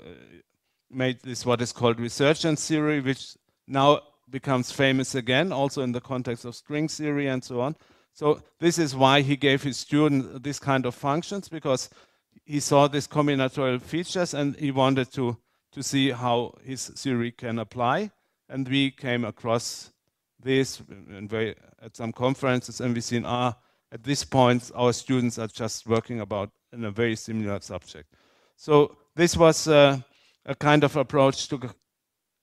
made this what is called resurgence theory, which now becomes famous again, also in the context of string theory and so on. So this is why he gave his students this kind of functions because he saw these combinatorial features and he wanted to to see how his theory can apply. And we came across this very, at some conferences, and we seen ah at this point our students are just working about in a very similar subject. So this was. Uh, a kind of approach to,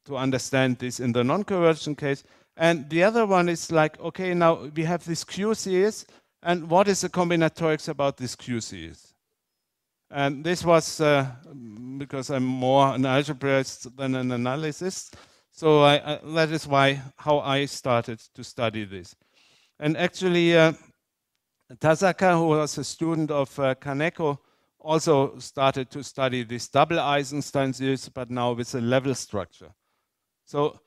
to understand this in the non-convergent case. And the other one is like, okay, now we have this QCS, and what is the combinatorics about this QCS? And this was uh, because I'm more an algebraist than an analyst, so I, that is why how I started to study this. And actually, uh, Tazaka, who was a student of uh, Kaneko, also started to study this double Eisenstein series, but now with a level structure. So um,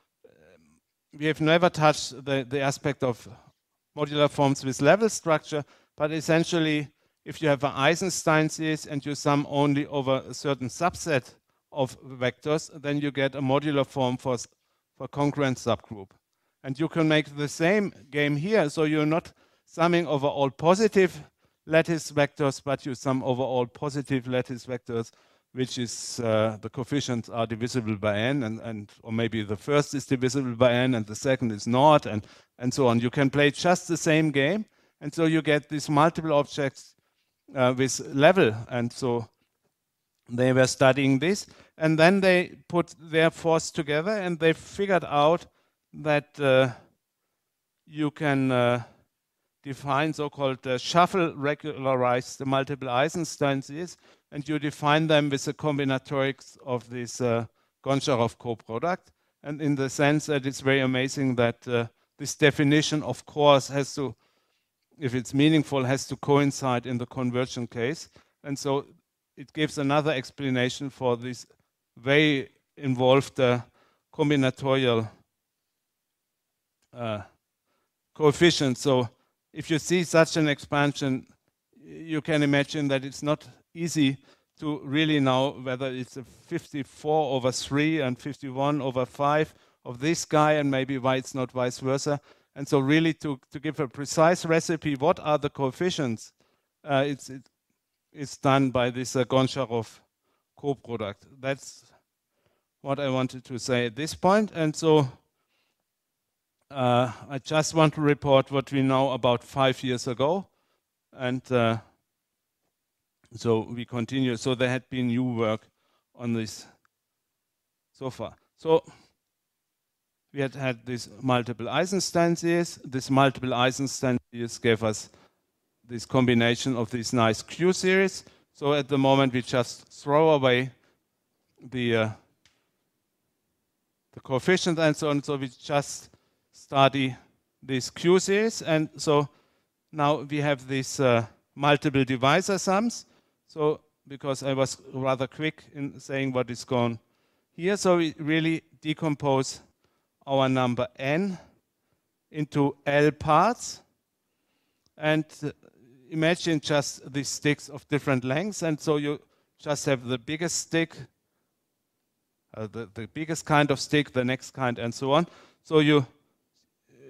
we have never touched the, the aspect of modular forms with level structure, but essentially, if you have an Eisenstein series and you sum only over a certain subset of vectors, then you get a modular form for, for congruent subgroup. And you can make the same game here, so you're not summing over all positive lattice vectors, but you sum over all positive lattice vectors, which is uh, the coefficients are divisible by n, and, and or maybe the first is divisible by n and the second is not, and, and so on. You can play just the same game, and so you get these multiple objects uh, with level, and so they were studying this, and then they put their force together, and they figured out that uh, you can uh, define so-called uh, shuffle regularized multiple Eisensteins and you define them with the combinatorics of this uh, äh, Goncharov co-product. And in the sense that it's very amazing that uh, this definition, of course, has to, if it's meaningful, has to coincide in the conversion case. And so it gives another explanation for this very involved uh, combinatorial uh, coefficient. So if you see such an expansion, you can imagine that it's not easy to really know whether it's a 54 over 3 and 51 over 5 of this guy and maybe why it's not vice versa. And so really to, to give a precise recipe, what are the coefficients, uh, it's, it, it's done by this uh, Goncharov co-product. That's what I wanted to say at this point. And so uh, I just want to report what we know about five years ago. And uh, so we continue. So there had been new work on this so far. So we had had these multiple Eisenstein series. This multiple Eisenstein series gave us this combination of these nice Q series. So at the moment, we just throw away the, uh, the coefficients and so on. So we just study these QCs. And so now we have these uh, multiple divisor sums. So because I was rather quick in saying what is going here, so we really decompose our number n into L parts. And uh, imagine just these sticks of different lengths. And so you just have the biggest stick, uh, the, the biggest kind of stick, the next kind, and so on. So you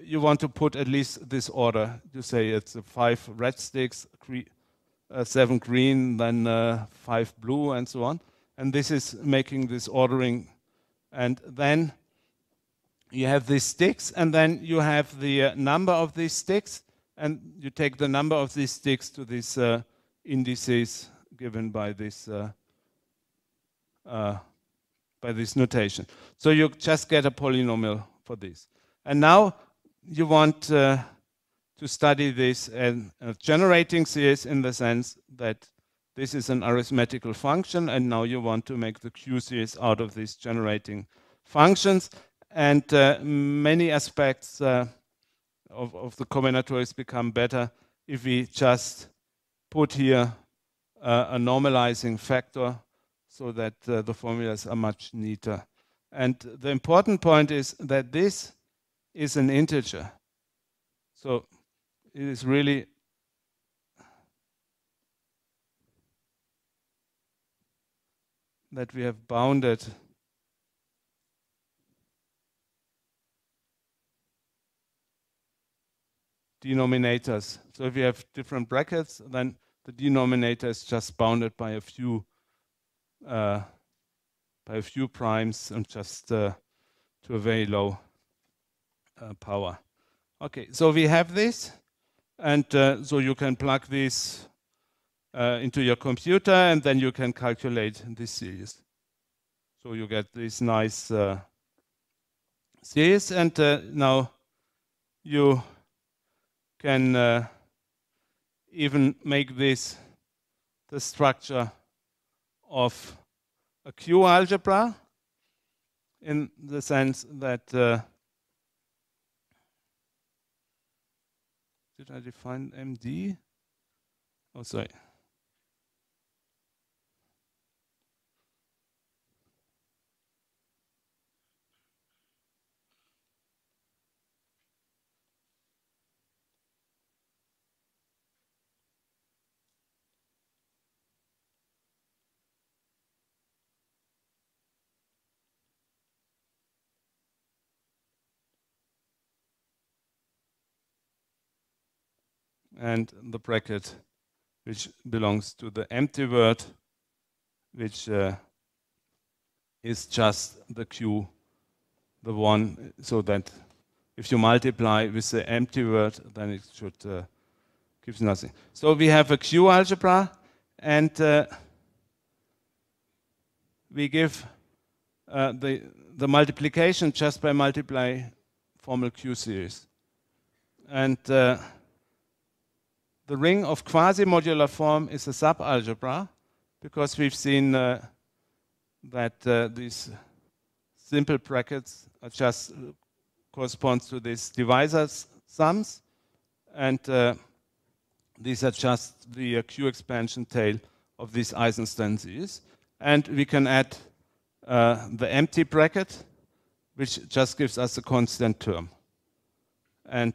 you want to put at least this order. You say it's five red sticks, uh, seven green, then uh, five blue, and so on. And this is making this ordering. And then you have these sticks, and then you have the uh, number of these sticks, and you take the number of these sticks to these uh, indices given by this uh, uh, by this notation. So you just get a polynomial for this. And now you want uh, to study this and uh, generating CS in the sense that this is an arithmetical function and now you want to make the QCS out of these generating functions and uh, many aspects uh, of, of, the combinatorics become better if we just put here uh, a normalizing factor so that uh, the formulas are much neater. And the important point is that this is an integer. So it is really that we have bounded denominators. So if you have different brackets, then the denominator is just bounded by a few uh, by a few primes and just uh, to a very low uh, power. Okay, so we have this, and uh, so you can plug this uh, into your computer, and then you can calculate this series. So you get this nice uh, series, and uh, now you can uh, even make this the structure of a Q algebra in the sense that Did I define MD? Oh, sorry. and the bracket which belongs to the empty word which uh, is just the q the one so that if you multiply with the empty word then it should uh, gives nothing so we have a q algebra and uh, we give uh, the the multiplication just by multiply formal q series and uh, the ring of quasi-modular form is a subalgebra because we've seen uh, that uh, these simple brackets just uh, corresponds to these divisor sums, and uh, these are just the uh, Q expansion tail of these eisenstances. And we can add uh, the empty bracket, which just gives us a constant term. And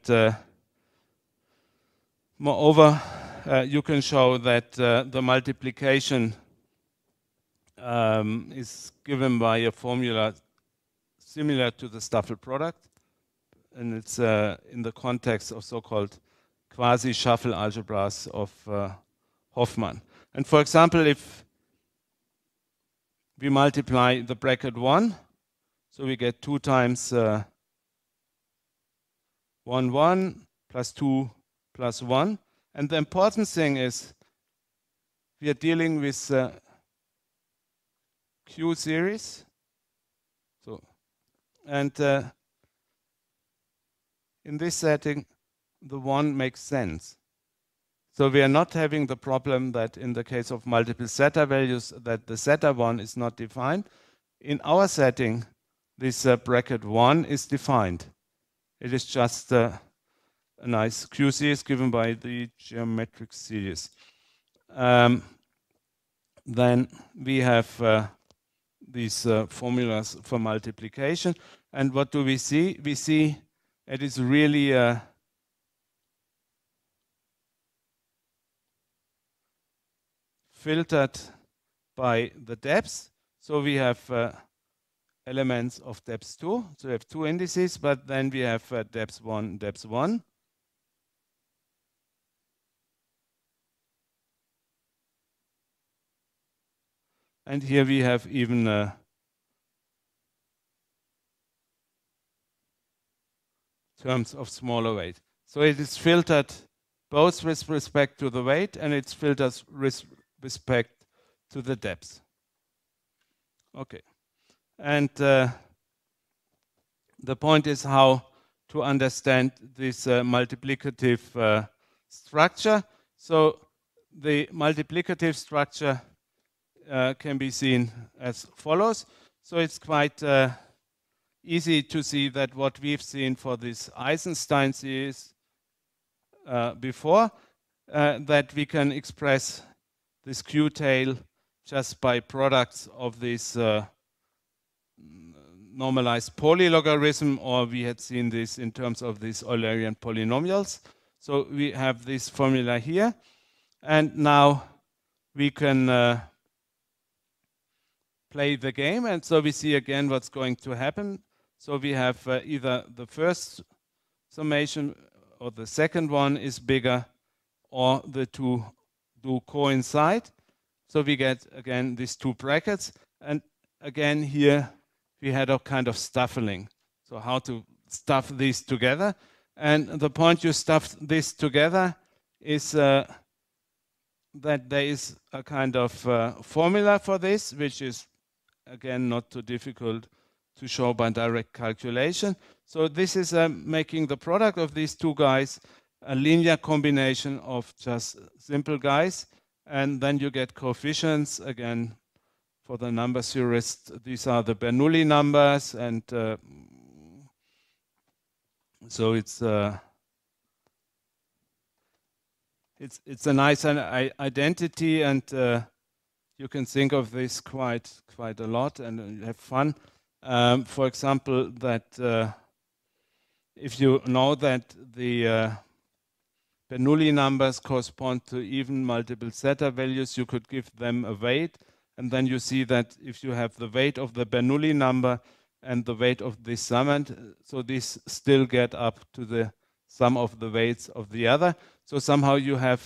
Moreover, uh, you can show that uh, the multiplication um, is given by a formula similar to the Staffel product, and it's uh, in the context of so-called quasi-shuffle algebras of uh, Hoffman. And for example, if we multiply the bracket 1, so we get 2 times uh, 1, 1, plus 2, plus one. And the important thing is we are dealing with uh, Q series. So, and uh, in this setting, the one makes sense. So we are not having the problem that in the case of multiple zeta values that the zeta one is not defined. In our setting, this uh, bracket one is defined. It is just uh, nice Q series given by the geometric series. Um, then we have uh, these uh, formulas for multiplication. And what do we see? We see it is really a uh, filtered by the depths. So we have uh, elements of depth 2. So we have two indices, but then we have uh, depth 1, depth 1. And here we have even a uh, terms of smaller weight. So it is filtered both with respect to the weight and it filters with respect to the depth. Okay. And uh, the point is how to understand this uh, multiplicative uh, structure. So the multiplicative structure uh, can be seen as follows. So it's quite uh, easy to see that what we've seen for this Eisenstein series uh, before, uh, that we can express this Q tail just by products of this uh, normalized polylogarithm, or we had seen this in terms of these Eulerian polynomials. So we have this formula here. And now we can play the game. And so we see again what's going to happen. So we have uh, either the first summation or the second one is bigger or the two do coincide. So we get again these two brackets. And again here we had a kind of stuffing. So how to stuff these together. And the point you stuff this together is uh, that there is a kind of uh, formula for this, which is again, not too difficult to show by direct calculation. So this is uh, making the product of these two guys a linear combination of just simple guys. And then you get coefficients again for the number theorists. These are the Bernoulli numbers. And uh, so it's, uh, it's, it's a nice uh, identity and uh, you can think of this quite quite a lot and uh, have fun. Um, for example, that uh, if you know that the uh, Bernoulli numbers correspond to even multiple zeta values, you could give them a weight, and then you see that if you have the weight of the Bernoulli number and the weight of uh, this summand, so these still get up to the sum of the weights of the other. So somehow you have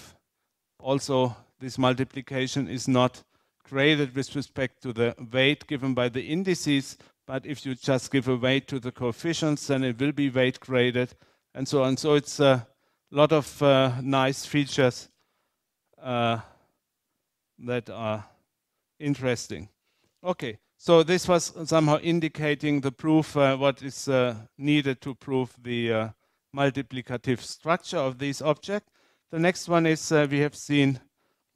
also this multiplication is not Graded with respect to the weight given by the indices. But if you just give a weight to the coefficients, then it will be weight graded and so on. So it's a lot of uh, nice features uh, that are interesting. Okay, so this was somehow indicating the proof, uh, what is uh, needed to prove the uh, multiplicative structure of these objects. The next one is uh, we have seen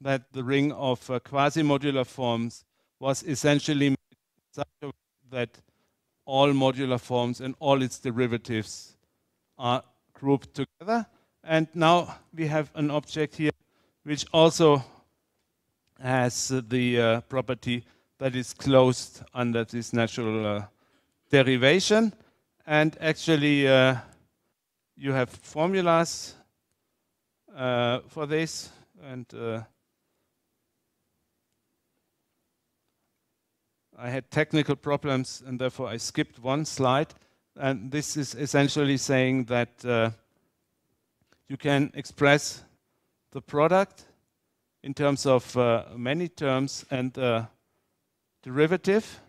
that the ring of uh, quasi-modular forms was essentially such that all modular forms and all its derivatives are grouped together. And now we have an object here which also has the uh, property that is closed under this natural uh, derivation. And actually, uh, you have formulas uh, for this. And uh, I had technical problems and therefore I skipped one slide. And this is essentially saying that uh, you can express the product in terms of uh, many terms and uh, derivative.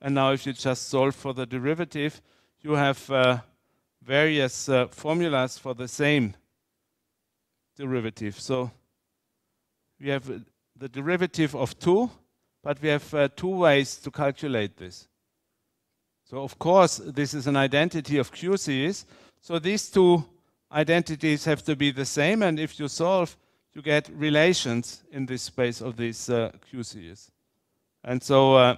And now if you just solve for the derivative, you have uh, various uh, formulas for the same derivative. So we have uh, the derivative of 2 but we have uh, two ways to calculate this. So of course, this is an identity of Q series. So these two identities have to be the same, and if you solve, you get relations in this space of these uh, Q series. And so uh,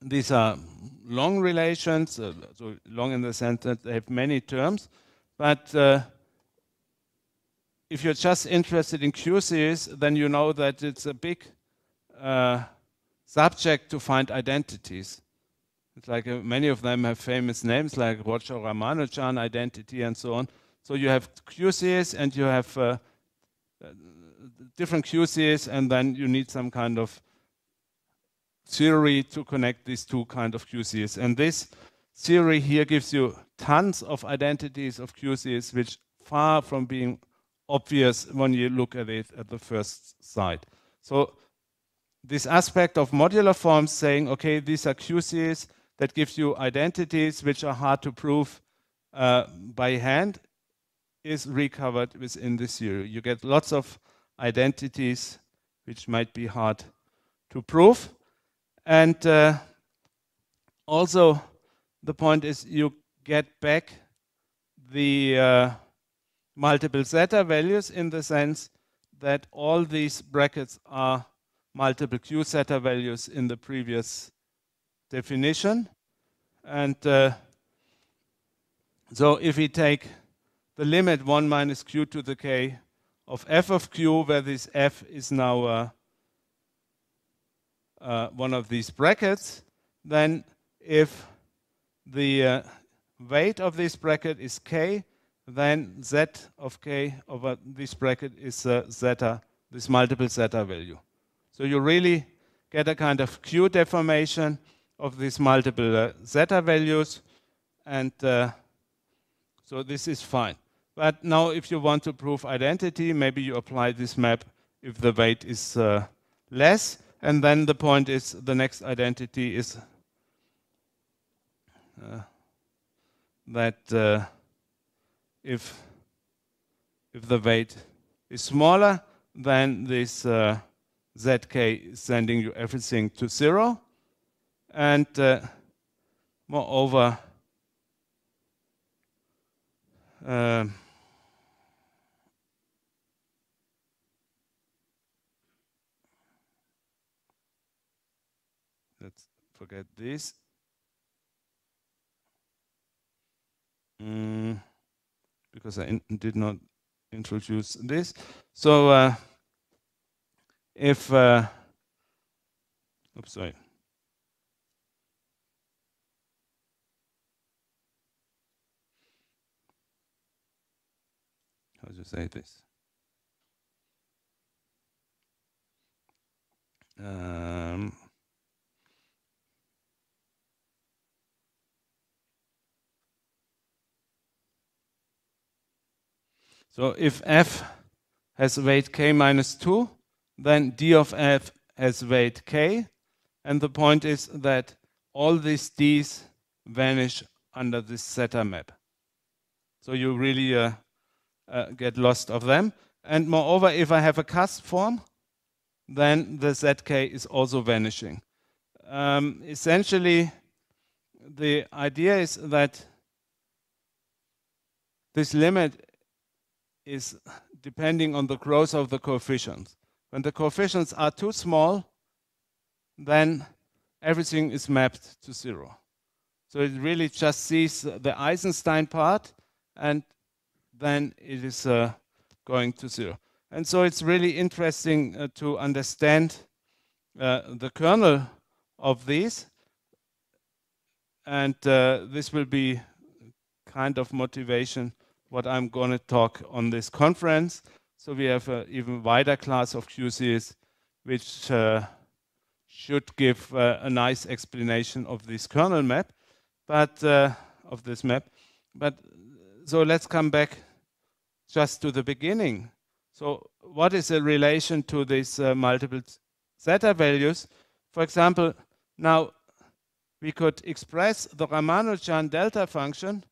these are long relations, uh, so long in the sense that they have many terms, but uh, if you're just interested in Q series, then you know that it's a big subject to find identities. It's like uh, many of them have famous names like Roger Ramanujan identity and so on. So you have QCs and you have uh, uh different QCs and then you need some kind of theory to connect these two kind of QCs. And this theory here gives you tons of identities of QCs which far from being obvious when you look at it at the first sight. So this aspect of modular forms saying, okay, these are QCs that gives you identities which are hard to prove uh, by hand is recovered within this year. You get lots of identities which might be hard to prove. And uh, also the point is you get back the uh, multiple zeta values in the sense that all these brackets are multiple Q theta values in the previous definition. And uh, so if we take the limit 1 minus q to the k of f of q, where this f is now uh, uh, one of these brackets, then if the uh, weight of this bracket is k, then z of k over this bracket is uh, zeta, this multiple zeta value. So you really get a kind of Q deformation of these multiple uh, zeta values. And uh, so this is fine. But now if you want to prove identity, maybe you apply this map if the weight is uh, less. And then the point is the next identity is uh, that uh, if, if the weight is smaller, then this uh, zk sending you everything to zero. And uh, moreover, uh, let's forget this. Mm, because I did not introduce this. So uh, if, uh, oops, sorry. How do you say this? Um, so if f has weight k minus 2, then d of f has weight k. And the point is that all these d's vanish under this zeta map. So you really uh, uh, get lost of them. And moreover, if I have a cusp form, then the zk is also vanishing. Um, essentially, the idea is that this limit is depending on the growth of the coefficients. When the coefficients are too small, then everything is mapped to zero. So it really just sees the Eisenstein part and then it is uh, going to zero. And so it's really interesting uh, to understand uh, the kernel of these. And uh, this will be kind of motivation what I'm going to talk on this conference. So we have an uh, even wider class of QCs, which uh, should give uh, a nice explanation of this kernel map, but uh, of this map. But so let's come back just to the beginning. So what is the relation to these uh, multiple zeta values? For example, now we could express the Ramanujan delta function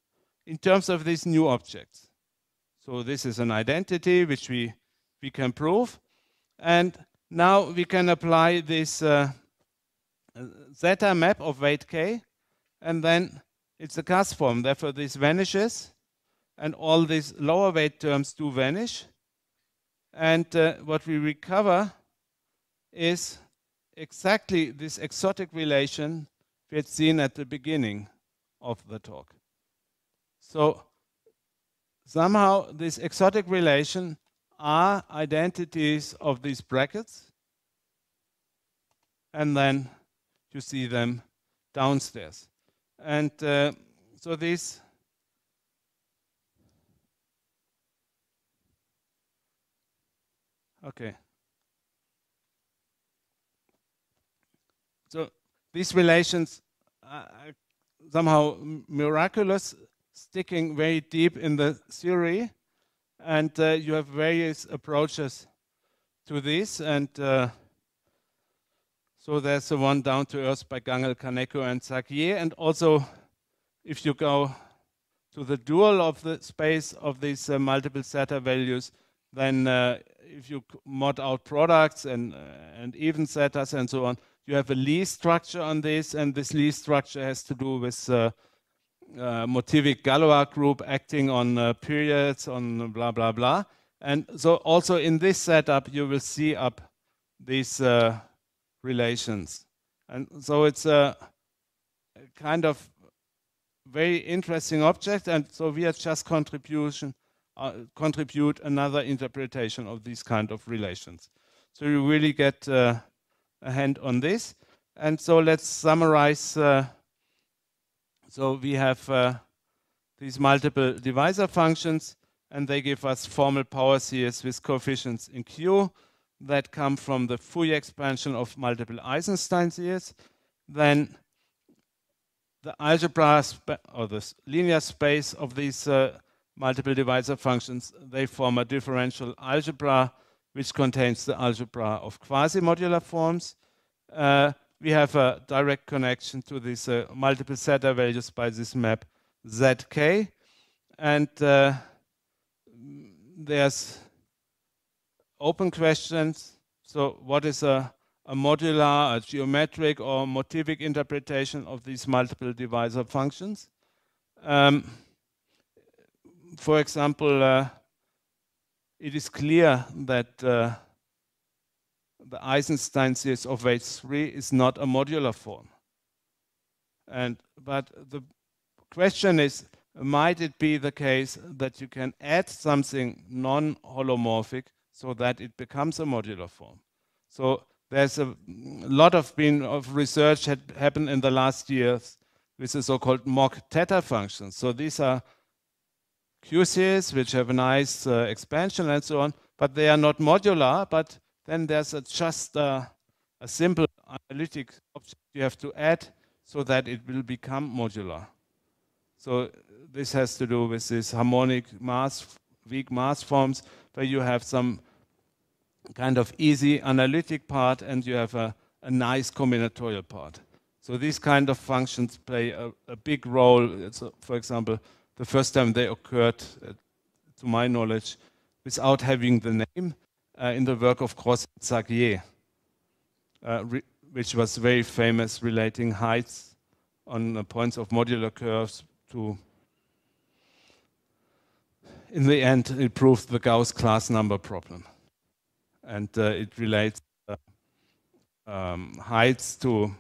in terms of these new objects. So this is an identity which we, we can prove. And now we can apply this uh, uh, zeta map of weight k, and then it's a cast form. Therefore, this vanishes, and all these lower weight terms do vanish. And uh, what we recover is exactly this exotic relation we had seen at the beginning of the talk. So Somehow, these exotic relation are identities of these brackets, and then you see them downstairs. And uh, so these Okay. So these relations are somehow miraculous sticking very deep in the theory, and uh, you have various approaches to this. And uh, so there's the one down to earth by Gangel Kaneko and Sakier, and also if you go to the dual of the space of these uh, multiple zeta values, then uh, if you mod out products and uh, and even zetas and so on, you have a Lie structure on this, and this Lie structure has to do with uh, uh, motivic Galois group acting on uh, periods, on blah, blah, blah. And so also in this setup, you will see up these uh, relations. And so it's a kind of very interesting object. And so we are just contribution, uh, contribute another interpretation of these kind of relations. So you really get uh, a hand on this. And so let's summarize uh, so we have uh, these multiple divisor functions, and they give us formal power series with coefficients in Q that come from the Fourier expansion of multiple Eisenstein series. Then the algebra or the linear space of these uh, multiple divisor functions, they form a differential algebra which contains the algebra of quasi-modular forms. Uh, we have a direct connection to these uh, multiple zeta values by this map zk. And uh, mm, there's open questions. So what is a, a modular, a geometric or motivic interpretation of these multiple divisor functions? Um, for example, uh, it is clear that uh, the Eisenstein series of weight 3 is not a modular form. And, but the question is, might it be the case that you can add something non-holomorphic so that it becomes a modular form? So there's a lot of been of research had happened in the last years with the so-called mock theta functions. So these are Q series which have a nice uh, expansion and so on, but they are not modular, but then there's a, just a, a simple analytic object you have to add so that it will become modular. So this has to do with these harmonic mass, weak mass forms, where you have some kind of easy analytic part and you have a, a nice combinatorial part. So these kind of functions play a, a big role. for example, the first time they occurred, uh, to my knowledge, without having the name, uh, in the work of Cross zagier uh, which was very famous, relating heights on points of modular curves to in the end, it proved the Gauss class number problem. And uh, it relates uh, um, heights to,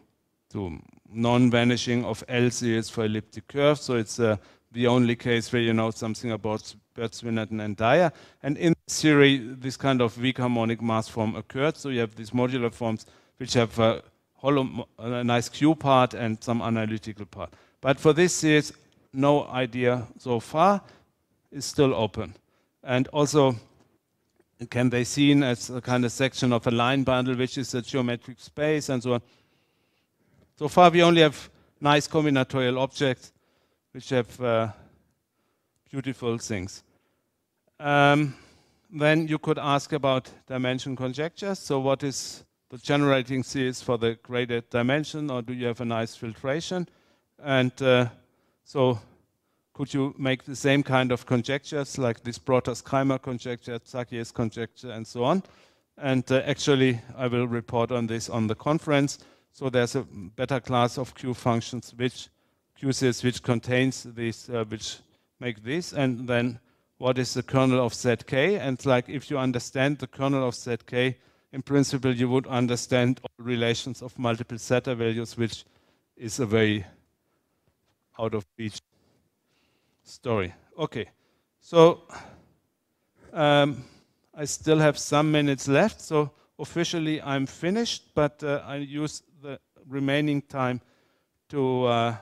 to non-vanishing of LCS for elliptic curves. So it's a the only case where you know something about Bertswinnerton and Dyer. And in theory, this kind of weak harmonic mass form occurred. So you have these modular forms which have a, hollow, a nice Q part and some analytical part. But for this, there's no idea so far. Is still open. And also, can they seen as a kind of section of a line bundle, which is a geometric space and so on? So far, we only have nice combinatorial objects which have uh, beautiful things. Um, then you could ask about dimension conjectures. So what is the generating series for the graded dimension, or do you have a nice filtration? And uh, so could you make the same kind of conjectures like this Brotas-Kreimer conjecture, Tsaki's conjecture, and so on? And uh, actually, I will report on this on the conference. So there's a better class of Q functions which QCS which contains this, uh, which make this, and then what is the kernel of ZK? And like if you understand the kernel of ZK, in principle, you would understand all relations of multiple zeta values, which is a very out of reach story. Okay, so um, I still have some minutes left, so officially I'm finished, but uh, I use the remaining time to uh,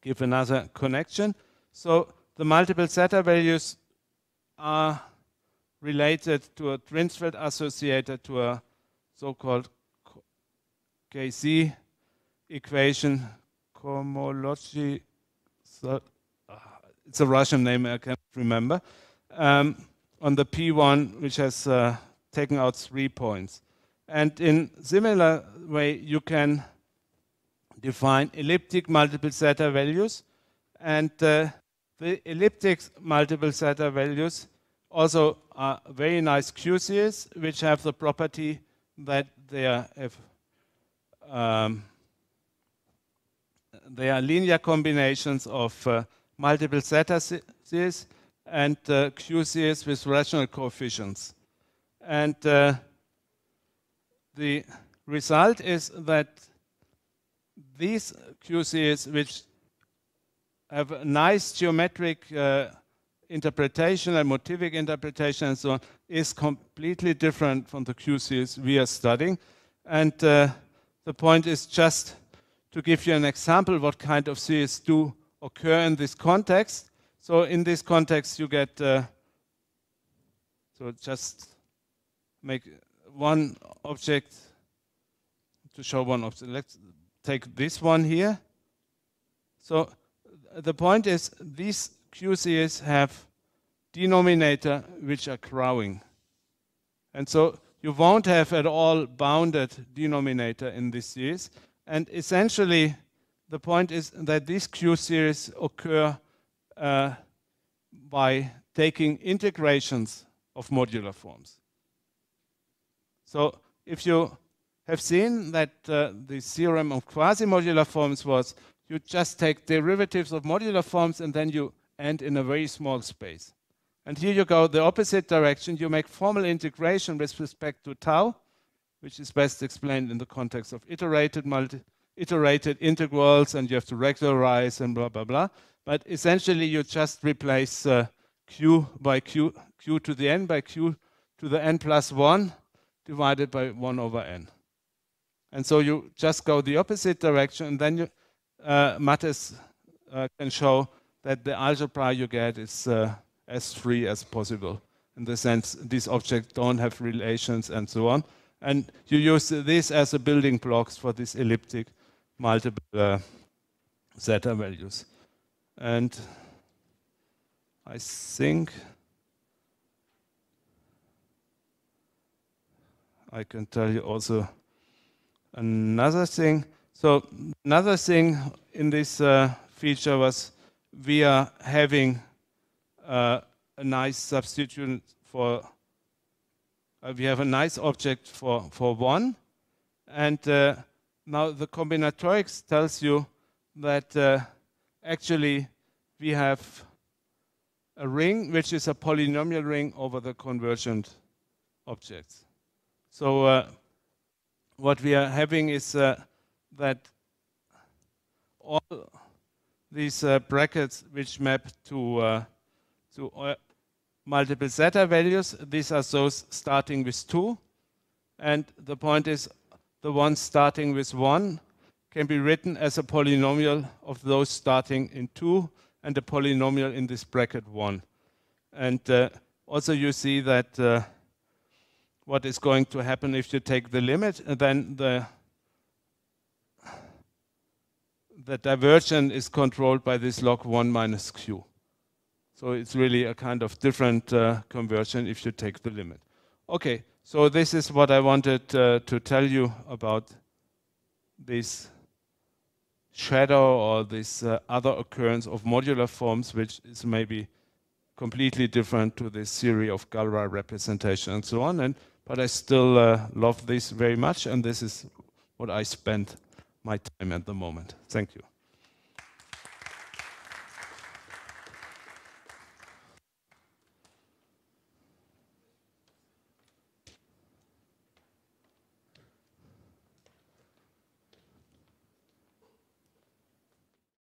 give another connection. So the multiple zeta values are related to a Trinsfeld associated to a so-called KC equation, uh, it's a Russian name, I can't remember, um, on the P1, which has uh, taken out three points. And in similar way, you can define elliptic multiple zeta values. And uh, the elliptic multiple zeta values also are very nice QCs, which have the property that they are, if, um, they are linear combinations of uh, multiple zeta series and uh, QCs with rational coefficients. And uh, the result is that these QCs, which have a nice geometric uh, interpretation and motivic interpretation and so on, is completely different from the QCs we are studying. And uh, the point is just to give you an example what kind of Cs do occur in this context. So in this context, you get, uh, so just make one object to show one object. Let's, take this one here. So the point is these QCs have denominator which are growing. And so you won't have at all bounded denominator in this series. And essentially, the point is that these Q series occur uh, by taking integrations of modular forms. So if you have seen that uh, the theorem of quasi-modular forms was you just take derivatives of modular forms and then you end in a very small space. And here you go the opposite direction. You make formal integration with respect to tau, which is best explained in the context of iterated, multi iterated integrals, and you have to regularize and blah, blah, blah. But essentially, you just replace uh, q by q, q to the n by q to the n plus 1 divided by 1 over n. And so you just go the opposite direction, and then you, uh, uh, can show that the algebra you get is uh, as free as possible. In the sense, these objects don't have relations and so on. And you use this as a building blocks for this elliptic multiple uh, zeta values. And I think I can tell you also Another thing, so another thing in this uh, feature was we are having uh, a nice substitute for, uh, we have a nice object for, for one. And uh, now the combinatorics tells you that uh, actually we have a ring which is a polynomial ring over the convergent objects. So uh, what we are having is uh, that all these uh, brackets which map to, uh, to uh, multiple zeta values, these are those starting with 2. And the point is the ones starting with 1 can be written as a polynomial of those starting in 2 and a polynomial in this bracket 1. And uh, also you see that what is going to happen if you take the limit, then the the divergence is controlled by this log 1 minus q. So it's really a kind of different uh, conversion if you take the limit. Okay, so this is what I wanted uh, to tell you about this shadow or this uh, other occurrence of modular forms, which is maybe completely different to this theory of Galois representation and so on. And but I still uh, love this very much, and this is what I spend my time at the moment. Thank you.